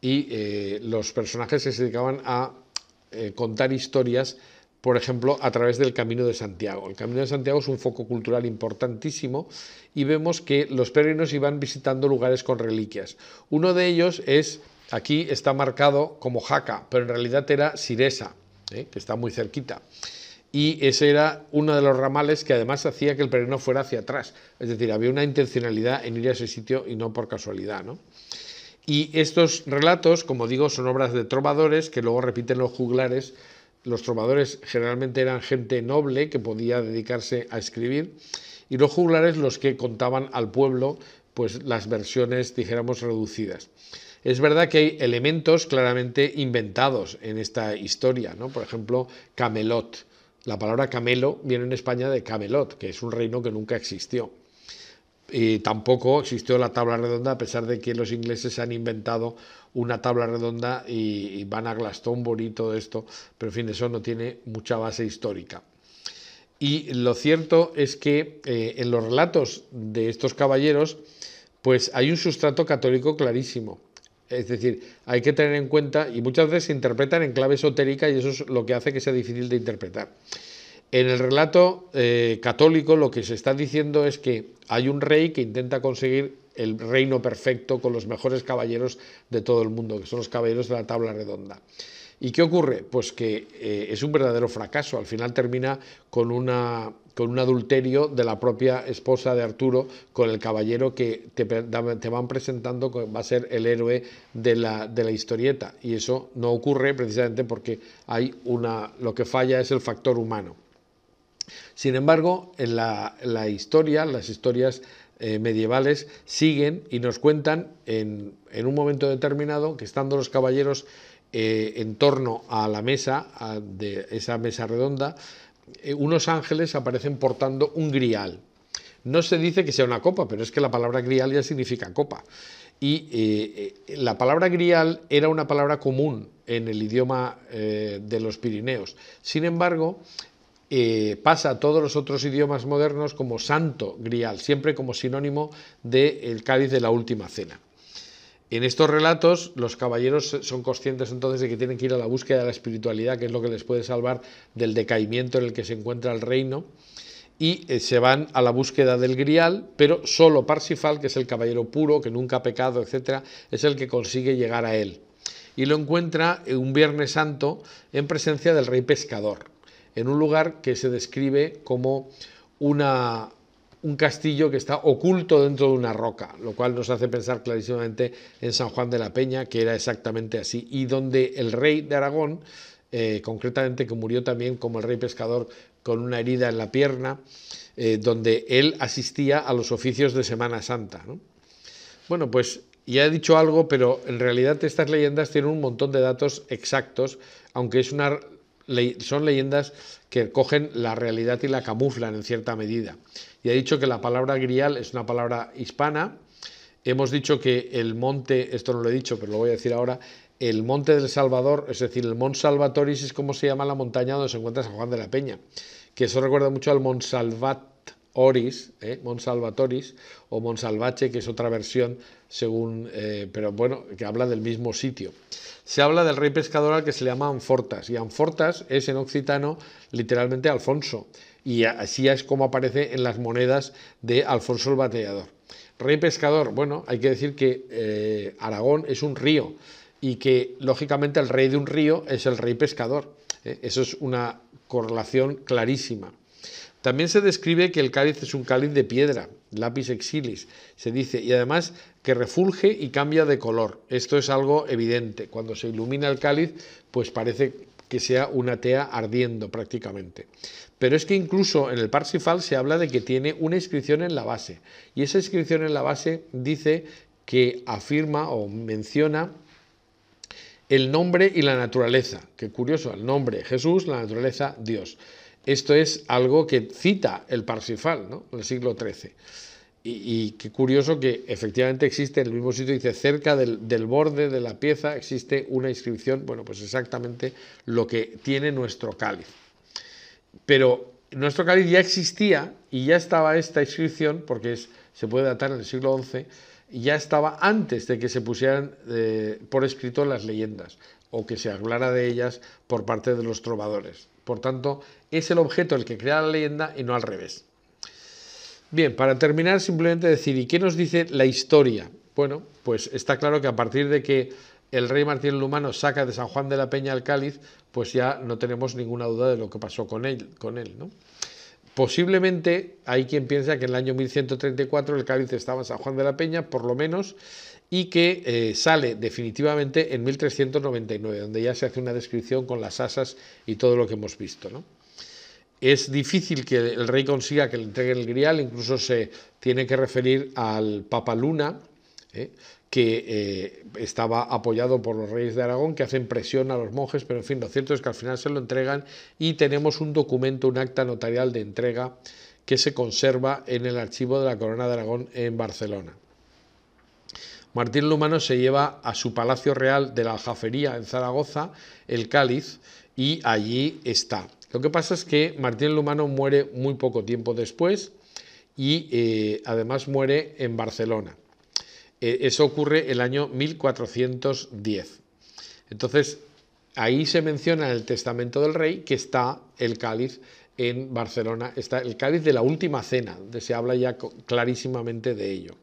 y eh, los personajes que se dedicaban a eh, contar historias por ejemplo, a través del Camino de Santiago. El Camino de Santiago es un foco cultural importantísimo y vemos que los peregrinos iban visitando lugares con reliquias. Uno de ellos es, aquí está marcado como Jaca, pero en realidad era Siresa, ¿eh? que está muy cerquita. Y ese era uno de los ramales que además hacía que el peregrino fuera hacia atrás. Es decir, había una intencionalidad en ir a ese sitio y no por casualidad. ¿no? Y estos relatos, como digo, son obras de trovadores que luego repiten los juglares los trovadores generalmente eran gente noble que podía dedicarse a escribir y los juglares los que contaban al pueblo pues las versiones dijéramos reducidas. Es verdad que hay elementos claramente inventados en esta historia, Por ejemplo, Camelot. La palabra camelo viene en España de Camelot, que es un reino que nunca existió. Y tampoco existió la tabla redonda, a pesar de que los ingleses han inventado una tabla redonda y, van a Glastonbury y todo esto, pero en fin, eso no tiene mucha base histórica. Y lo cierto es que eh, en los relatos de estos caballeros, pues hay un sustrato católico clarísimo. Es decir, hay que tener en cuenta, y muchas veces se interpretan en clave esotérica y eso es lo que hace que sea difícil de interpretar. En el relato eh, católico lo que se está diciendo es que hay un rey que intenta conseguir el reino perfecto con los mejores caballeros de todo el mundo, que son los caballeros de la tabla redonda. ¿Y qué ocurre? Pues que eh, es un verdadero fracaso. Al final termina con, una, con un adulterio de la propia esposa de Arturo con el caballero que te, van presentando va a ser el héroe de la, historieta. Y eso no ocurre precisamente porque hay una, lo que falla es el factor humano. Sin embargo, en la, la historia, las historias eh, medievales siguen y nos cuentan en, un momento determinado que estando los caballeros eh, en torno a la mesa, de esa mesa redonda, eh, unos ángeles aparecen portando un grial. No se dice que sea una copa, pero es que la palabra grial ya significa copa. Y la palabra grial era una palabra común en el idioma de los Pirineos. Sin embargo, eh, pasa a todos los otros idiomas modernos como santo grial, siempre como sinónimo del Cádiz cáliz de la última cena. En estos relatos, los caballeros son conscientes entonces de que tienen que ir a la búsqueda de la espiritualidad, que es lo que les puede salvar del decaimiento en el que se encuentra el reino, y eh, se van a la búsqueda del grial, pero solo Parsifal, que es el caballero puro, que nunca ha pecado, etc., es el que consigue llegar a él. Y lo encuentra eh, un Viernes Santo en presencia del rey pescador, en un lugar que se describe como una, un castillo que está oculto dentro de una roca, lo cual nos hace pensar clarísimamente en San Juan de la Peña, que era exactamente así, y donde el rey de Aragón, eh, concretamente que murió también como el rey pescador con una herida en la pierna, eh, donde él asistía a los oficios de Semana Santa. Bueno, pues ya he dicho algo, pero en realidad estas leyendas tienen un montón de datos exactos, aunque es una son leyendas que cogen la realidad y la camuflan en cierta medida. Y ha dicho que la palabra grial es una palabra hispana. Hemos dicho que el monte, esto no lo he dicho, pero lo voy a decir ahora, el monte del Salvador, es decir, el Mont Salvatoris es como se llama la montaña donde se encuentra San Juan de la Peña, que eso recuerda mucho al Mont Oris, eh, Monsalvatoris o Monsalvache, que es otra versión, según, eh, pero bueno, que habla del mismo sitio. Se habla del rey pescador al que se le llama Anfortas, y Anfortas es en occitano literalmente Alfonso, y así es como aparece en las monedas de Alfonso el Bateador. Rey pescador, bueno, hay que decir que eh, Aragón es un río, y que lógicamente el rey de un río es el rey pescador. Eso es una correlación clarísima. También se describe que el cáliz es un cáliz de piedra, lápiz exilis, se dice, y además que refulge y cambia de color. Esto es algo evidente. Cuando se ilumina el cáliz, pues parece que sea una tea ardiendo prácticamente. Pero es que incluso en el Parsifal se habla de que tiene una inscripción en la base, y esa inscripción en la base dice que afirma o menciona el nombre y la naturaleza. Qué curioso, el nombre Jesús, la naturaleza Dios. Esto es algo que cita el Parsifal, ¿no? En el siglo XIII. Y, qué curioso que efectivamente existe en el mismo sitio, dice, cerca del, borde de la pieza existe una inscripción, bueno, pues exactamente lo que tiene nuestro cáliz. Pero nuestro cáliz ya existía y ya estaba esta inscripción, porque se puede datar en el siglo XI, ya estaba antes de que se pusieran eh, por escrito las leyendas o que se hablara de ellas por parte de los trovadores. Por tanto, es el objeto el que crea la leyenda y no al revés. Bien, para terminar, simplemente decir, ¿y qué nos dice la historia? Bueno, pues está claro que a partir de que el rey Martín el Humano saca de San Juan de la Peña el cáliz, pues ya no tenemos ninguna duda de lo que pasó con él. Con él ¿no? Posiblemente hay quien piensa que en el año 1134 el cáliz estaba en San Juan de la Peña, por lo menos, y que eh, sale definitivamente en 1399, donde ya se hace una descripción con las asas y todo lo que hemos visto. Es difícil que el rey consiga que le entreguen el grial, incluso se tiene que referir al Papa Luna, ¿eh? que eh, estaba apoyado por los reyes de Aragón, que hacen presión a los monjes, pero en fin, lo cierto es que al final se lo entregan y tenemos un documento, un acta notarial de entrega que se conserva en el archivo de la Corona de Aragón en Barcelona. Martín Lumano se lleva a su Palacio Real de la Aljafería en Zaragoza el cáliz y allí está. Lo que pasa es que Martín Lumano muere muy poco tiempo después y eh, además muere en Barcelona. Eh, eso ocurre el año 1410. Entonces, ahí se menciona en el testamento del rey que está el cáliz en Barcelona, está el cáliz de la última cena, se habla ya clarísimamente de ello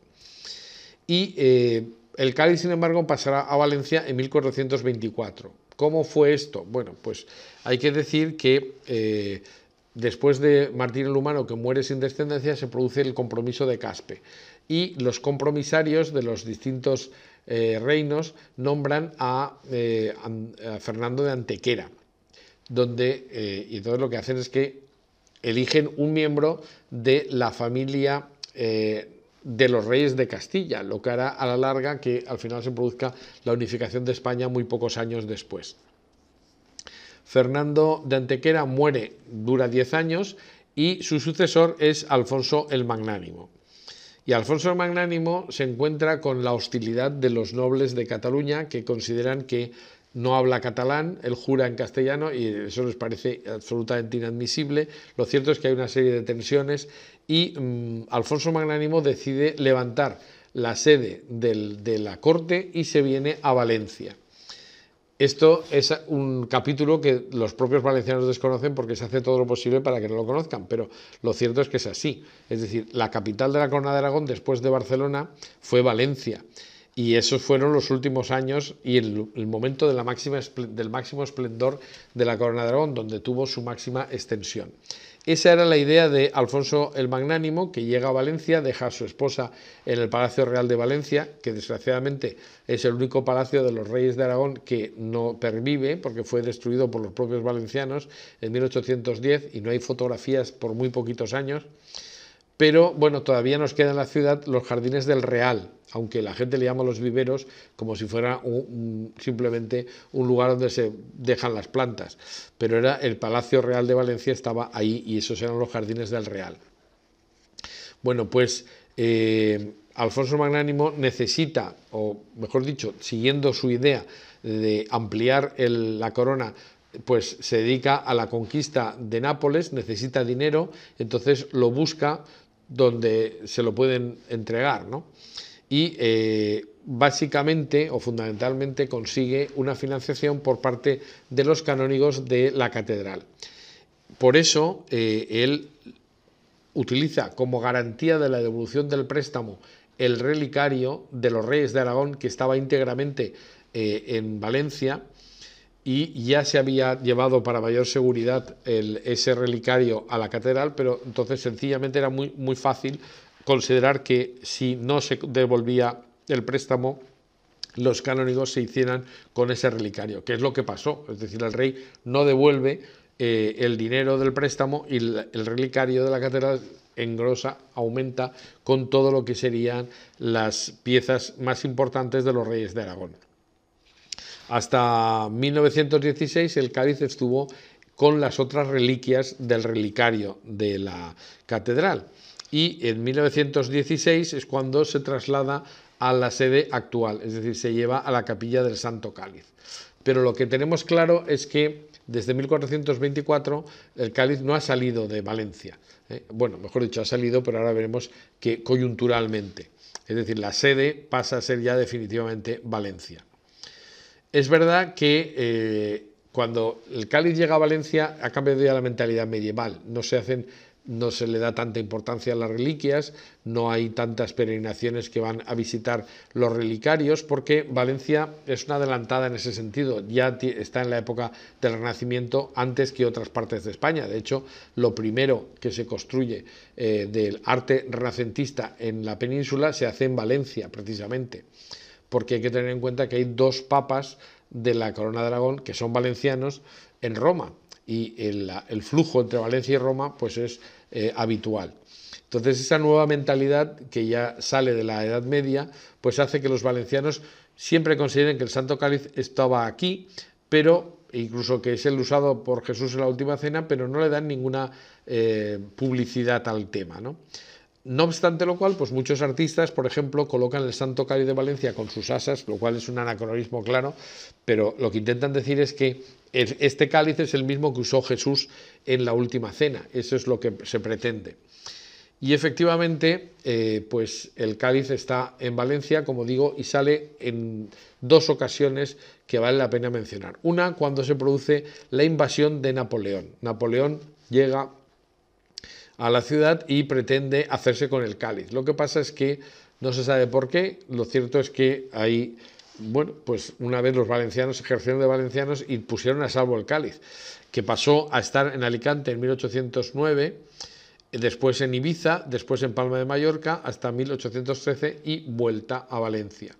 y eh, el Cádiz, sin embargo, pasará a Valencia en 1424. ¿Cómo fue esto? Bueno, pues hay que decir que eh, después de Martín el Humano, que muere sin descendencia, se produce el compromiso de Caspe. Y los compromisarios de los distintos eh, reinos nombran a, Fernando de Antequera, donde, y entonces lo que hacen es que eligen un miembro de la familia eh, de los reyes de Castilla, lo que hará a la larga que al final se produzca la unificación de España muy pocos años después. Fernando de Antequera muere, dura 10 años, y su sucesor es Alfonso el Magnánimo. Y Alfonso el Magnánimo se encuentra con la hostilidad de los nobles de Cataluña que consideran que no habla catalán, él jura en castellano y eso les parece absolutamente inadmisible. Lo cierto es que hay una serie de tensiones y mm, Alfonso Magnánimo decide levantar la sede de la corte y se viene a Valencia. Esto es un capítulo que los propios valencianos desconocen porque se hace todo lo posible para que no lo conozcan, pero lo cierto es que es así. Es decir, la capital de la Corona de Aragón después de Barcelona fue Valencia. Y esos fueron los últimos años y el, momento del máximo esplendor de la Corona de Aragón, donde tuvo su máxima extensión. Esa era la idea de Alfonso el Magnánimo, que llega a Valencia, deja a su esposa en el Palacio Real de Valencia, que desgraciadamente es el único palacio de los reyes de Aragón que no pervive, porque fue destruido por los propios valencianos en 1810 y no hay fotografías por muy poquitos años. Pero bueno, todavía nos queda en la ciudad los jardines del Real, aunque la gente le llama los viveros como si fuera simplemente un lugar donde se dejan las plantas. Pero era el Palacio Real de Valencia estaba ahí y esos eran los jardines del Real. Bueno, pues eh, Alfonso Magnánimo necesita, o mejor dicho, siguiendo su idea de ampliar la corona pues se dedica a la conquista de Nápoles, necesita dinero, entonces lo busca donde se lo pueden entregar, Y eh, básicamente o fundamentalmente consigue una financiación por parte de los canónigos de la catedral. Por eso eh, él utiliza como garantía de la devolución del préstamo el relicario de los reyes de Aragón que estaba íntegramente eh, en Valencia y ya se había llevado para mayor seguridad el, ese relicario a la catedral, pero entonces sencillamente era muy, muy fácil considerar que si no se devolvía el préstamo, los canónigos se hicieran con ese relicario, que es lo que pasó. Es decir, el rey no devuelve eh, el dinero del préstamo y el, relicario de la catedral en grosa aumenta con todo lo que serían las piezas más importantes de los reyes de Aragón. Hasta 1916 el cáliz estuvo con las otras reliquias del relicario de la catedral. Y en 1916 es cuando se traslada a la sede actual, es decir, se lleva a la capilla del Santo Cáliz. Pero lo que tenemos claro es que desde 1424 el Cáliz no ha salido de Valencia. ¿eh? bueno, mejor dicho, ha salido, pero ahora veremos que coyunturalmente. Es decir, la sede pasa a ser ya definitivamente Valencia es verdad que eh, cuando el Cáliz llega a Valencia ha cambiado ya la mentalidad medieval. No se hacen no se le da tanta importancia a las reliquias, no hay tantas peregrinaciones que van a visitar los relicarios, porque Valencia es una adelantada en ese sentido, ya está en la época del Renacimiento antes que otras partes de España. De hecho, lo primero que se construye eh, del arte renacentista en la península se hace en Valencia, precisamente porque hay que tener en cuenta que hay dos papas de la corona de Aragón que son valencianos en Roma y el, flujo entre Valencia y Roma pues es eh, habitual. Entonces esa nueva mentalidad que ya sale de la Edad Media pues hace que los valencianos siempre consideren que el Santo Cáliz estaba aquí, pero incluso que es el usado por Jesús en la última cena, pero no le dan ninguna eh, publicidad al tema. ¿no? No obstante lo cual, pues muchos artistas, por ejemplo, colocan el Santo Cáliz de Valencia con sus asas, lo cual es un anacronismo claro, pero lo que intentan decir es que este cáliz es el mismo que usó Jesús en la última cena, eso es lo que se pretende. Y efectivamente, eh, pues el cáliz está en Valencia, como digo, y sale en dos ocasiones que vale la pena mencionar. Una, cuando se produce la invasión de Napoleón. Napoleón llega a la ciudad y pretende hacerse con el cáliz. Lo que pasa es que no se sabe por qué, lo cierto es que ahí, bueno, pues una vez los valencianos ejercieron de valencianos y pusieron a salvo el cáliz, que pasó a estar en Alicante en 1809, después en Ibiza, después en Palma de Mallorca, hasta 1813 y vuelta a Valencia.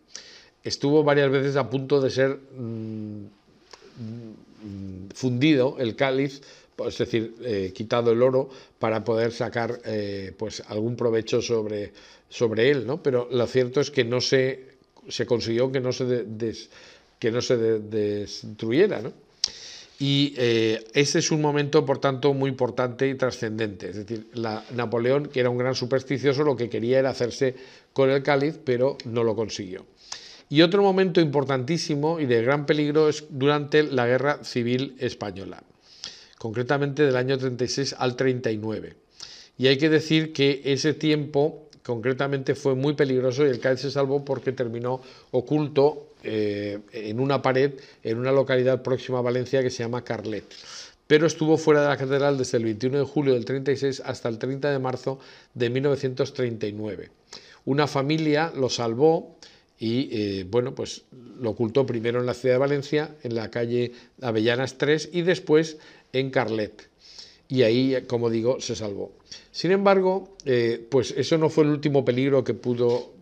Estuvo varias veces a punto de ser mm, mm, fundido el cáliz es decir, eh, quitado el oro para poder sacar eh, pues algún provecho sobre, sobre él, ¿no? Pero lo cierto es que no se, se consiguió que no se, que no se destruyera, Y eh, ese es un momento, por tanto, muy importante y trascendente. Es decir, Napoleón, que era un gran supersticioso, lo que quería era hacerse con el cáliz, pero no lo consiguió. Y otro momento importantísimo y de gran peligro es durante la Guerra Civil Española concretamente del año 36 al 39. Y hay que decir que ese tiempo concretamente fue muy peligroso y el Cádiz se salvó porque terminó oculto eh, en una pared en una localidad próxima a Valencia que se llama Carlet. Pero estuvo fuera de la catedral desde el 21 de julio del 36 hasta el 30 de marzo de 1939. Una familia lo salvó y eh, bueno, pues lo ocultó primero en la ciudad de Valencia, en la calle Avellanas 3 y después en Carlet. Y ahí, como digo, se salvó. Sin embargo, eh, pues eso no fue el último peligro que pudo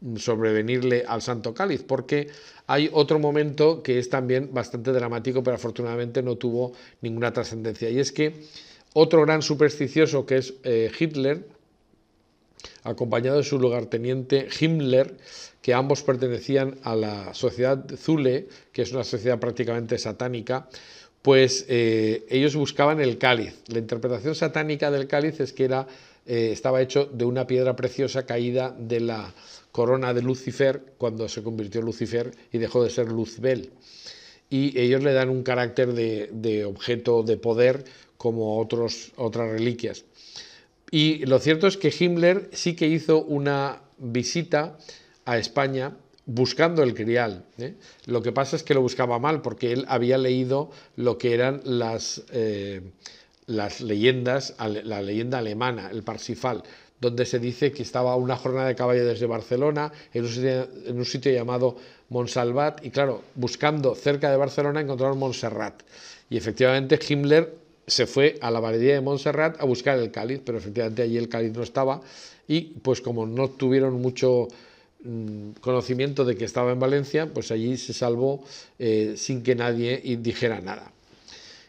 mm, sobrevenirle al Santo Cáliz, porque hay otro momento que es también bastante dramático, pero afortunadamente no tuvo ninguna trascendencia. Y es que otro gran supersticioso que es eh, Hitler, acompañado de su lugarteniente Himmler, que ambos pertenecían a la sociedad Zule, que es una sociedad prácticamente satánica, pues eh, ellos buscaban el cáliz. La interpretación satánica del cáliz es que era, eh, estaba hecho de una piedra preciosa caída de la corona de Lucifer cuando se convirtió en Lucifer y dejó de ser Luzbel. Y ellos le dan un carácter de, objeto de poder como otras reliquias. Y lo cierto es que Himmler sí que hizo una visita a España buscando el crial. ¿eh? Lo que pasa es que lo buscaba mal porque él había leído lo que eran las, eh, las leyendas, la leyenda alemana, el Parsifal, donde se dice que estaba una jornada de caballo desde Barcelona en un sitio, llamado Monsalvat y claro, buscando cerca de Barcelona encontraron Montserrat. Y efectivamente Himmler se fue a la variedad de Montserrat a buscar el cáliz, pero efectivamente allí el cáliz no estaba y pues como no tuvieron mucho Mm, conocimiento de que estaba en Valencia, pues allí se salvó eh, sin que nadie dijera nada.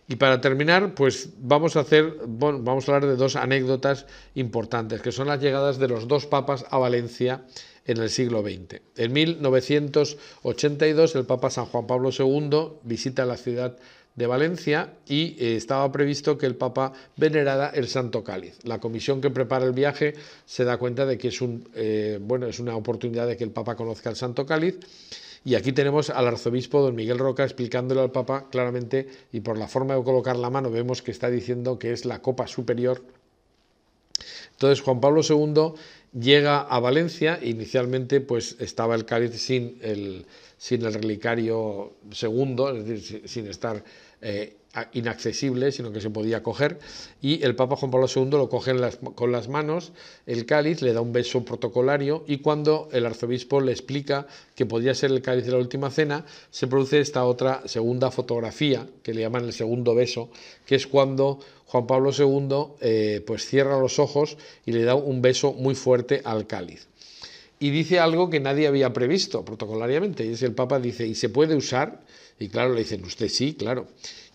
Y para terminar, pues vamos a hacer, vamos a hablar de dos anécdotas importantes, que son las llegadas de los dos papas a Valencia en el siglo XX. En 1982, el Papa San Juan Pablo II visita la ciudad de Valencia y eh, estaba previsto que el Papa venerara el Santo Cáliz. La comisión que prepara el viaje se da cuenta de que es, un, eh, bueno, es una oportunidad de que el Papa conozca el Santo Cáliz. Y aquí tenemos al arzobispo don Miguel Roca explicándole al Papa claramente, y por la forma de colocar la mano vemos que está diciendo que es la copa superior. Entonces Juan Pablo II llega a Valencia, inicialmente pues estaba el cáliz sin el, sin el relicario segundo, es decir, sin estar eh, inaccesible, sino que se podía coger. Y el Papa Juan Pablo II lo coge con las manos, el cáliz, le da un beso protocolario y cuando el arzobispo le explica que podía ser el cáliz de la última cena, se produce esta otra segunda fotografía, que le llaman el segundo beso, que es cuando Juan Pablo II eh, pues cierra los ojos y le da un beso muy fuerte al cáliz y dice algo que nadie había previsto protocolariamente. Y es el Papa dice, ¿y se puede usar? Y claro, le dicen, usted sí, claro.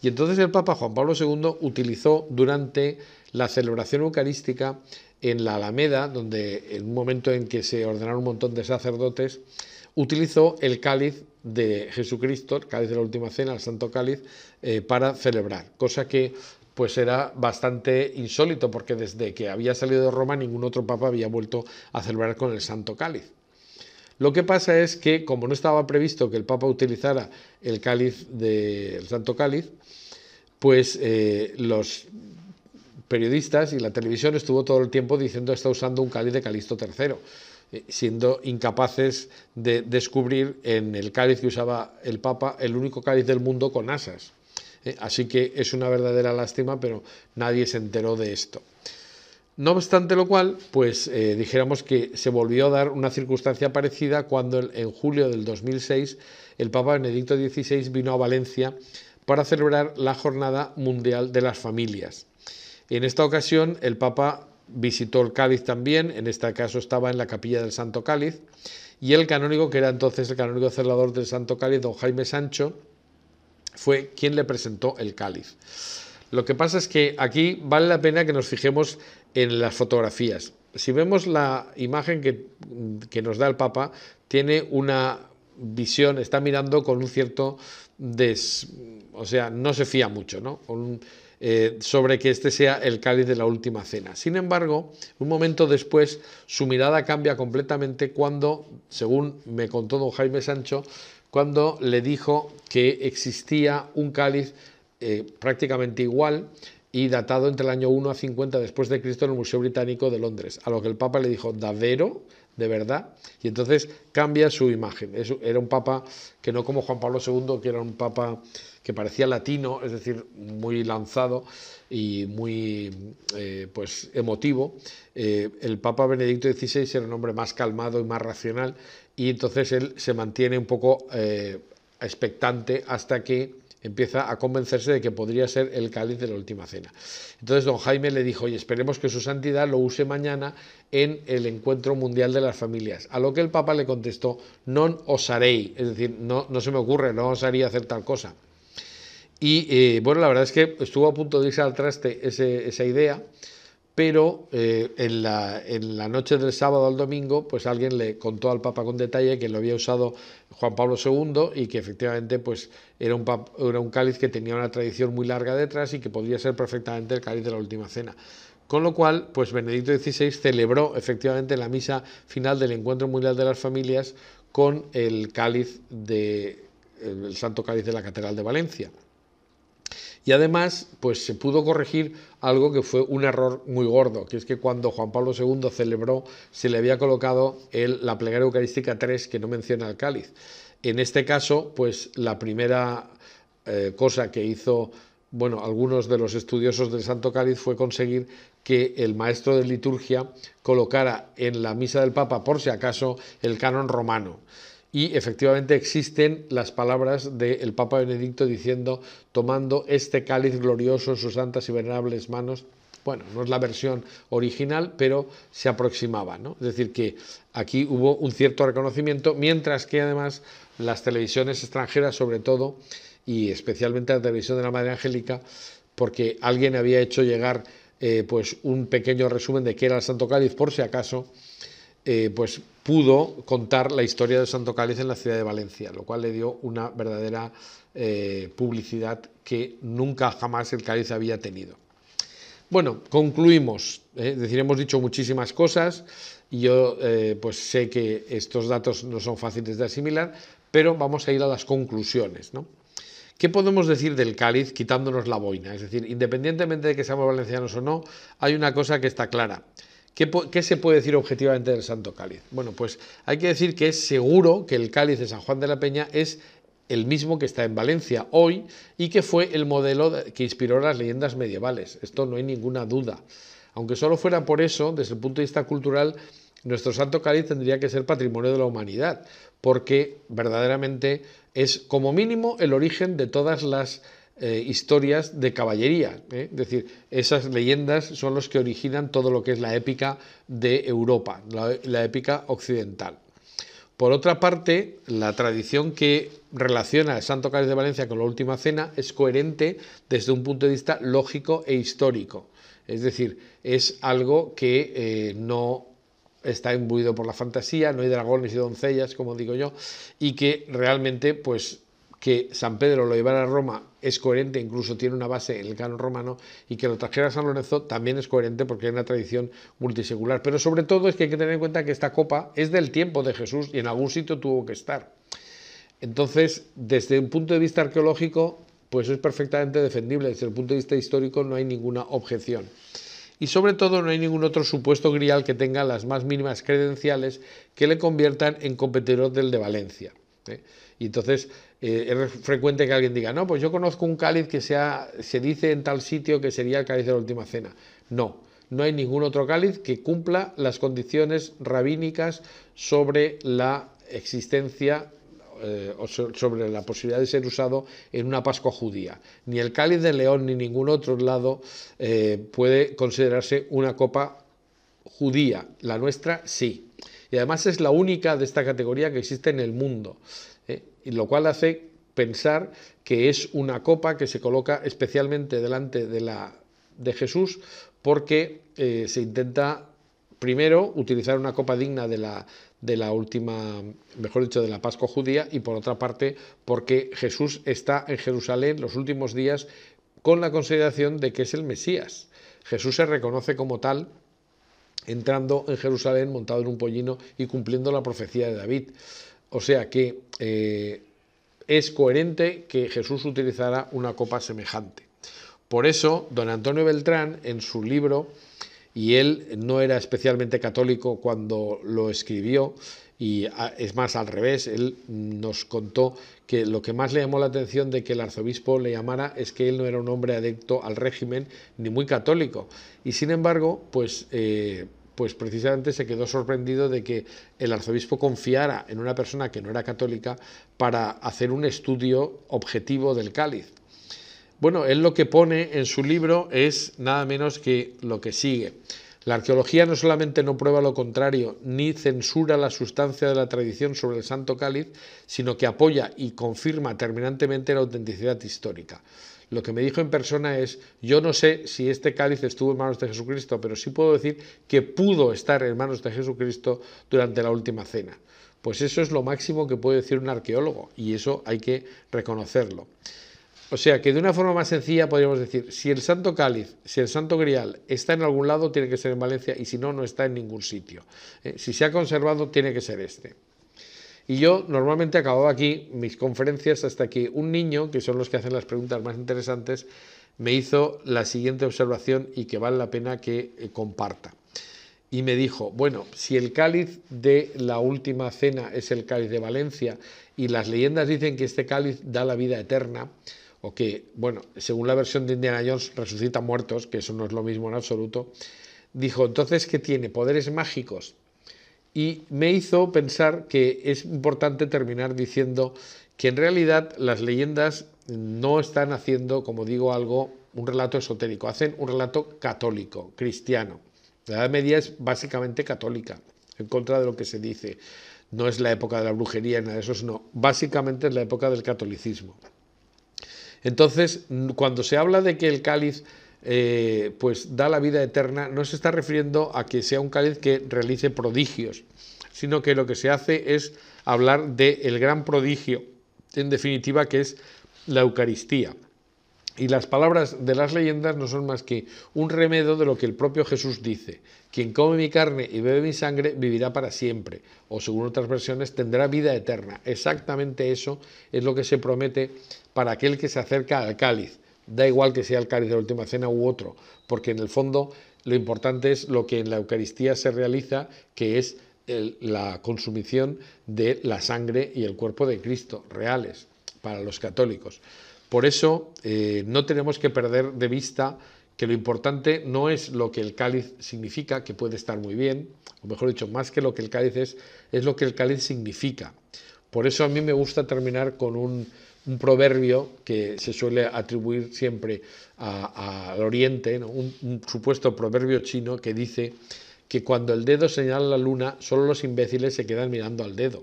Y entonces el Papa Juan Pablo II utilizó durante la celebración eucarística en la Alameda, donde en un momento en que se ordenaron un montón de sacerdotes, utilizó el cáliz de Jesucristo, el cáliz de la Última Cena, el Santo Cáliz, eh, para celebrar, cosa que pues era bastante insólito, porque desde que había salido de Roma ningún otro papa había vuelto a celebrar con el Santo Cáliz. Lo que pasa es que, como no estaba previsto que el Papa utilizara el cáliz del Santo Cáliz, pues eh, los periodistas y la televisión estuvo todo el tiempo diciendo está usando un cáliz de Calixto III, eh, siendo incapaces de descubrir en el cáliz que usaba el Papa el único cáliz del mundo con asas. ¿eh? así que es una verdadera lástima, pero nadie se enteró de esto. No obstante lo cual, pues eh, dijéramos que se volvió a dar una circunstancia parecida cuando en julio del 2006 el Papa Benedicto XVI vino a Valencia para celebrar la Jornada Mundial de las Familias. En esta ocasión el Papa visitó el Cáliz también, en este caso estaba en la capilla del Santo Cáliz, y el canónigo, que era entonces el canónigo celador del Santo Cáliz, don Jaime Sancho, fue quien le presentó el cáliz. Lo que pasa es que aquí vale la pena que nos fijemos en las fotografías. Si vemos la imagen que, nos da el Papa, tiene una visión, está mirando con un cierto des... o sea, no se fía mucho, ¿no? Eh, sobre que este sea el cáliz de la última cena. Sin embargo, un momento después, su mirada cambia completamente cuando, según me contó don Jaime Sancho, cuando le dijo que existía un cáliz eh, prácticamente igual y datado entre el año 1 a 50 después de Cristo en el Museo Británico de Londres, a lo que el Papa le dijo, davero, de verdad, y entonces cambia su imagen. era un papa que no como Juan Pablo II, que era un papa que parecía latino, es decir, muy lanzado y muy eh, pues, emotivo. Eh, el papa Benedicto XVI era un hombre más calmado y más racional, y entonces él se mantiene un poco eh, expectante hasta que empieza a convencerse de que podría ser el cáliz de la última cena. Entonces don Jaime le dijo, y esperemos que su santidad lo use mañana en el encuentro mundial de las familias, a lo que el Papa le contestó, non osarei, es decir, no, no se me ocurre, no osaría hacer tal cosa. Y eh, bueno, la verdad es que estuvo a punto de irse al traste esa idea, pero eh, en, la, noche del sábado al domingo, pues alguien le contó al Papa con detalle que lo había usado Juan Pablo II y que efectivamente pues, era, un era un cáliz que tenía una tradición muy larga detrás y que podría ser perfectamente el cáliz de la Última Cena. Con lo cual, pues Benedicto XVI celebró efectivamente la misa final del Encuentro Mundial de las Familias con el cáliz de, el Santo Cáliz de la Catedral de Valencia. Y además, pues se pudo corregir algo que fue un error muy gordo, que es que cuando Juan Pablo II celebró, se le había colocado el, la plegaria eucarística 3, que no menciona el cáliz. En este caso, pues la primera eh, cosa que hizo bueno, algunos de los estudiosos del Santo Cáliz fue conseguir que el maestro de liturgia colocara en la misa del Papa, por si acaso, el canon romano y efectivamente existen las palabras del Papa Benedicto diciendo, tomando este cáliz glorioso en sus santas y venerables manos. Bueno, no es la versión original, pero se aproximaba, ¿no? Es decir, que aquí hubo un cierto reconocimiento, mientras que además las televisiones extranjeras, sobre todo, y especialmente la televisión de la Madre Angélica, porque alguien había hecho llegar eh, pues un pequeño resumen de qué era el Santo Cáliz, por si acaso, eh, pues pudo contar la historia de Santo Cáliz en la ciudad de Valencia, lo cual le dio una verdadera eh, publicidad que nunca jamás el Cáliz había tenido. Bueno, concluimos. Eh, es decir, hemos dicho muchísimas cosas y yo pues sé que estos datos no son fáciles de asimilar, pero vamos a ir a las conclusiones. ¿no? ¿Qué podemos decir del cáliz quitándonos la boina? Es decir, independientemente de que seamos valencianos o no, hay una cosa que está clara. ¿Qué, se puede decir objetivamente del Santo Cáliz? Bueno, pues hay que decir que es seguro que el cáliz de San Juan de la Peña es el mismo que está en Valencia hoy y que fue el modelo que inspiró las leyendas medievales. Esto no hay ninguna duda. Aunque solo fuera por eso, desde el punto de vista cultural, nuestro Santo Cáliz tendría que ser patrimonio de la humanidad, porque verdaderamente es como mínimo el origen de todas las eh, historias de caballería. ¿eh? Es decir, esas leyendas son los que originan todo lo que es la épica de Europa, la, épica occidental. Por otra parte, la tradición que relaciona el Santo Cáliz de Valencia con la Última Cena es coherente desde un punto de vista lógico e histórico. Es decir, es algo que eh, no está imbuido por la fantasía, no hay dragones y doncellas, como digo yo, y que realmente pues que San Pedro lo llevara a Roma es coherente, incluso tiene una base en el canon romano, y que lo trajera a San Lorenzo también es coherente porque hay una tradición multisecular. Pero sobre todo es que hay que tener en cuenta que esta copa es del tiempo de Jesús y en algún sitio tuvo que estar. Entonces, desde un punto de vista arqueológico, pues es perfectamente defendible, desde el punto de vista histórico no hay ninguna objeción y sobre todo no hay ningún otro supuesto grial que tenga las más mínimas credenciales que le conviertan en competidor del de Valencia. ¿eh? Y entonces eh, es frecuente que alguien diga, no, pues yo conozco un cáliz que sea, se dice en tal sitio que sería el cáliz de la última cena. No, no hay ningún otro cáliz que cumpla las condiciones rabínicas sobre la existencia eh, o sobre la posibilidad de ser usado en una Pascua judía. Ni el cáliz de León ni ningún otro lado eh, puede considerarse una copa judía. La nuestra sí. Y además es la única de esta categoría que existe en el mundo. ¿eh? lo cual hace pensar que es una copa que se coloca especialmente delante de, la, de Jesús porque eh, se intenta primero utilizar una copa digna de la, de la última, mejor dicho, de la Pascua judía y por otra parte porque Jesús está en Jerusalén los últimos días con la consideración de que es el Mesías. Jesús se reconoce como tal entrando en Jerusalén montado en un pollino y cumpliendo la profecía de David. O sea que eh, es coherente que Jesús utilizara una copa semejante. Por eso, don Antonio Beltrán, en su libro, y él no era especialmente católico cuando lo escribió, y ah, es más al revés, él nos contó que lo que más le llamó la atención de que el arzobispo le llamara es que él no era un hombre adicto al régimen ni muy católico. Y sin embargo, pues eh, pues precisamente se quedó sorprendido de que el arzobispo confiara en una persona que no era católica para hacer un estudio objetivo del cáliz. Bueno, él lo que pone en su libro es nada menos que lo que sigue. La arqueología no solamente no prueba lo contrario, ni censura la sustancia de la tradición sobre el santo cáliz, sino que apoya y confirma terminantemente la autenticidad histórica. Lo que me dijo en persona es, yo no sé si este cáliz estuvo en manos de Jesucristo, pero sí puedo decir que pudo estar en manos de Jesucristo durante la última cena. Pues eso es lo máximo que puede decir un arqueólogo y eso hay que reconocerlo. O sea que de una forma más sencilla podríamos decir, si el santo cáliz, si el santo grial está en algún lado, tiene que ser en Valencia y si no, no está en ningún sitio. Eh, si se ha conservado, tiene que ser este. Y yo normalmente acababa aquí mis conferencias hasta que un niño, que son los que hacen las preguntas más interesantes, me hizo la siguiente observación y que vale la pena que eh, comparta. Y me dijo, bueno, si el cáliz de la última cena es el cáliz de Valencia y las leyendas dicen que este cáliz da la vida eterna, o que, bueno, según la versión de Indiana Jones, resucita muertos, que eso no es lo mismo en absoluto, dijo entonces que tiene poderes mágicos. Y me hizo pensar que es importante terminar diciendo que en realidad las leyendas no están haciendo, como digo, algo, un relato esotérico, hacen un relato católico, cristiano. La Edad Media es básicamente católica, en contra de lo que se dice. No es la época de la brujería, nada de eso, no. Básicamente es la época del catolicismo. Entonces, cuando se habla de que el cáliz eh, pues da la vida eterna, no se está refiriendo a que sea un cáliz que realice prodigios, sino que lo que se hace es hablar del gran prodigio, en definitiva, que es la Eucaristía. Y las palabras de las leyendas no son más que un remedo de lo que el propio Jesús dice. Quien come mi carne y bebe mi sangre vivirá para siempre, o según otras versiones, tendrá vida eterna. Exactamente eso es lo que se promete para aquel que se acerca al cáliz. Da igual que sea el cáliz de la última cena u otro, porque en el fondo lo importante es lo que en la Eucaristía se realiza, que es la consumición de la sangre y el cuerpo de Cristo, reales, para los católicos. Por eso eh, no tenemos que perder de vista que lo importante no es lo que el cáliz significa, que puede estar muy bien, o mejor dicho, más que lo que el cáliz es, es lo que el cáliz significa. Por eso a mí me gusta terminar con un, proverbio que se suele atribuir siempre al Oriente, un supuesto proverbio chino que dice que cuando el dedo señala la luna, solo los imbéciles se quedan mirando al dedo.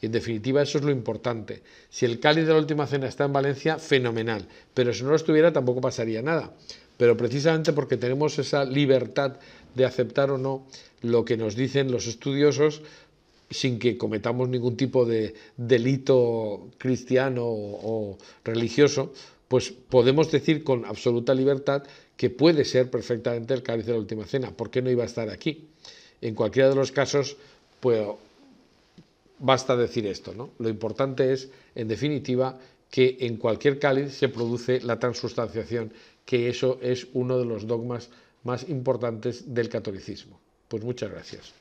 Y en definitiva, eso es lo importante. Si el cáliz de la última cena está en Valencia, fenomenal. Pero si no lo estuviera, tampoco pasaría nada. Pero precisamente porque tenemos esa libertad de aceptar o no lo que nos dicen los estudiosos, sin que cometamos ningún tipo de delito cristiano o, o, religioso, pues podemos decir con absoluta libertad que puede ser perfectamente el cáliz de la última cena. ¿Por qué no iba a estar aquí? En cualquiera de los casos, pues basta decir esto. ¿no? Lo importante es, en definitiva, que en cualquier cáliz se produce la transustanciación, que eso es uno de los dogmas más importantes del catolicismo. Pues muchas gracias.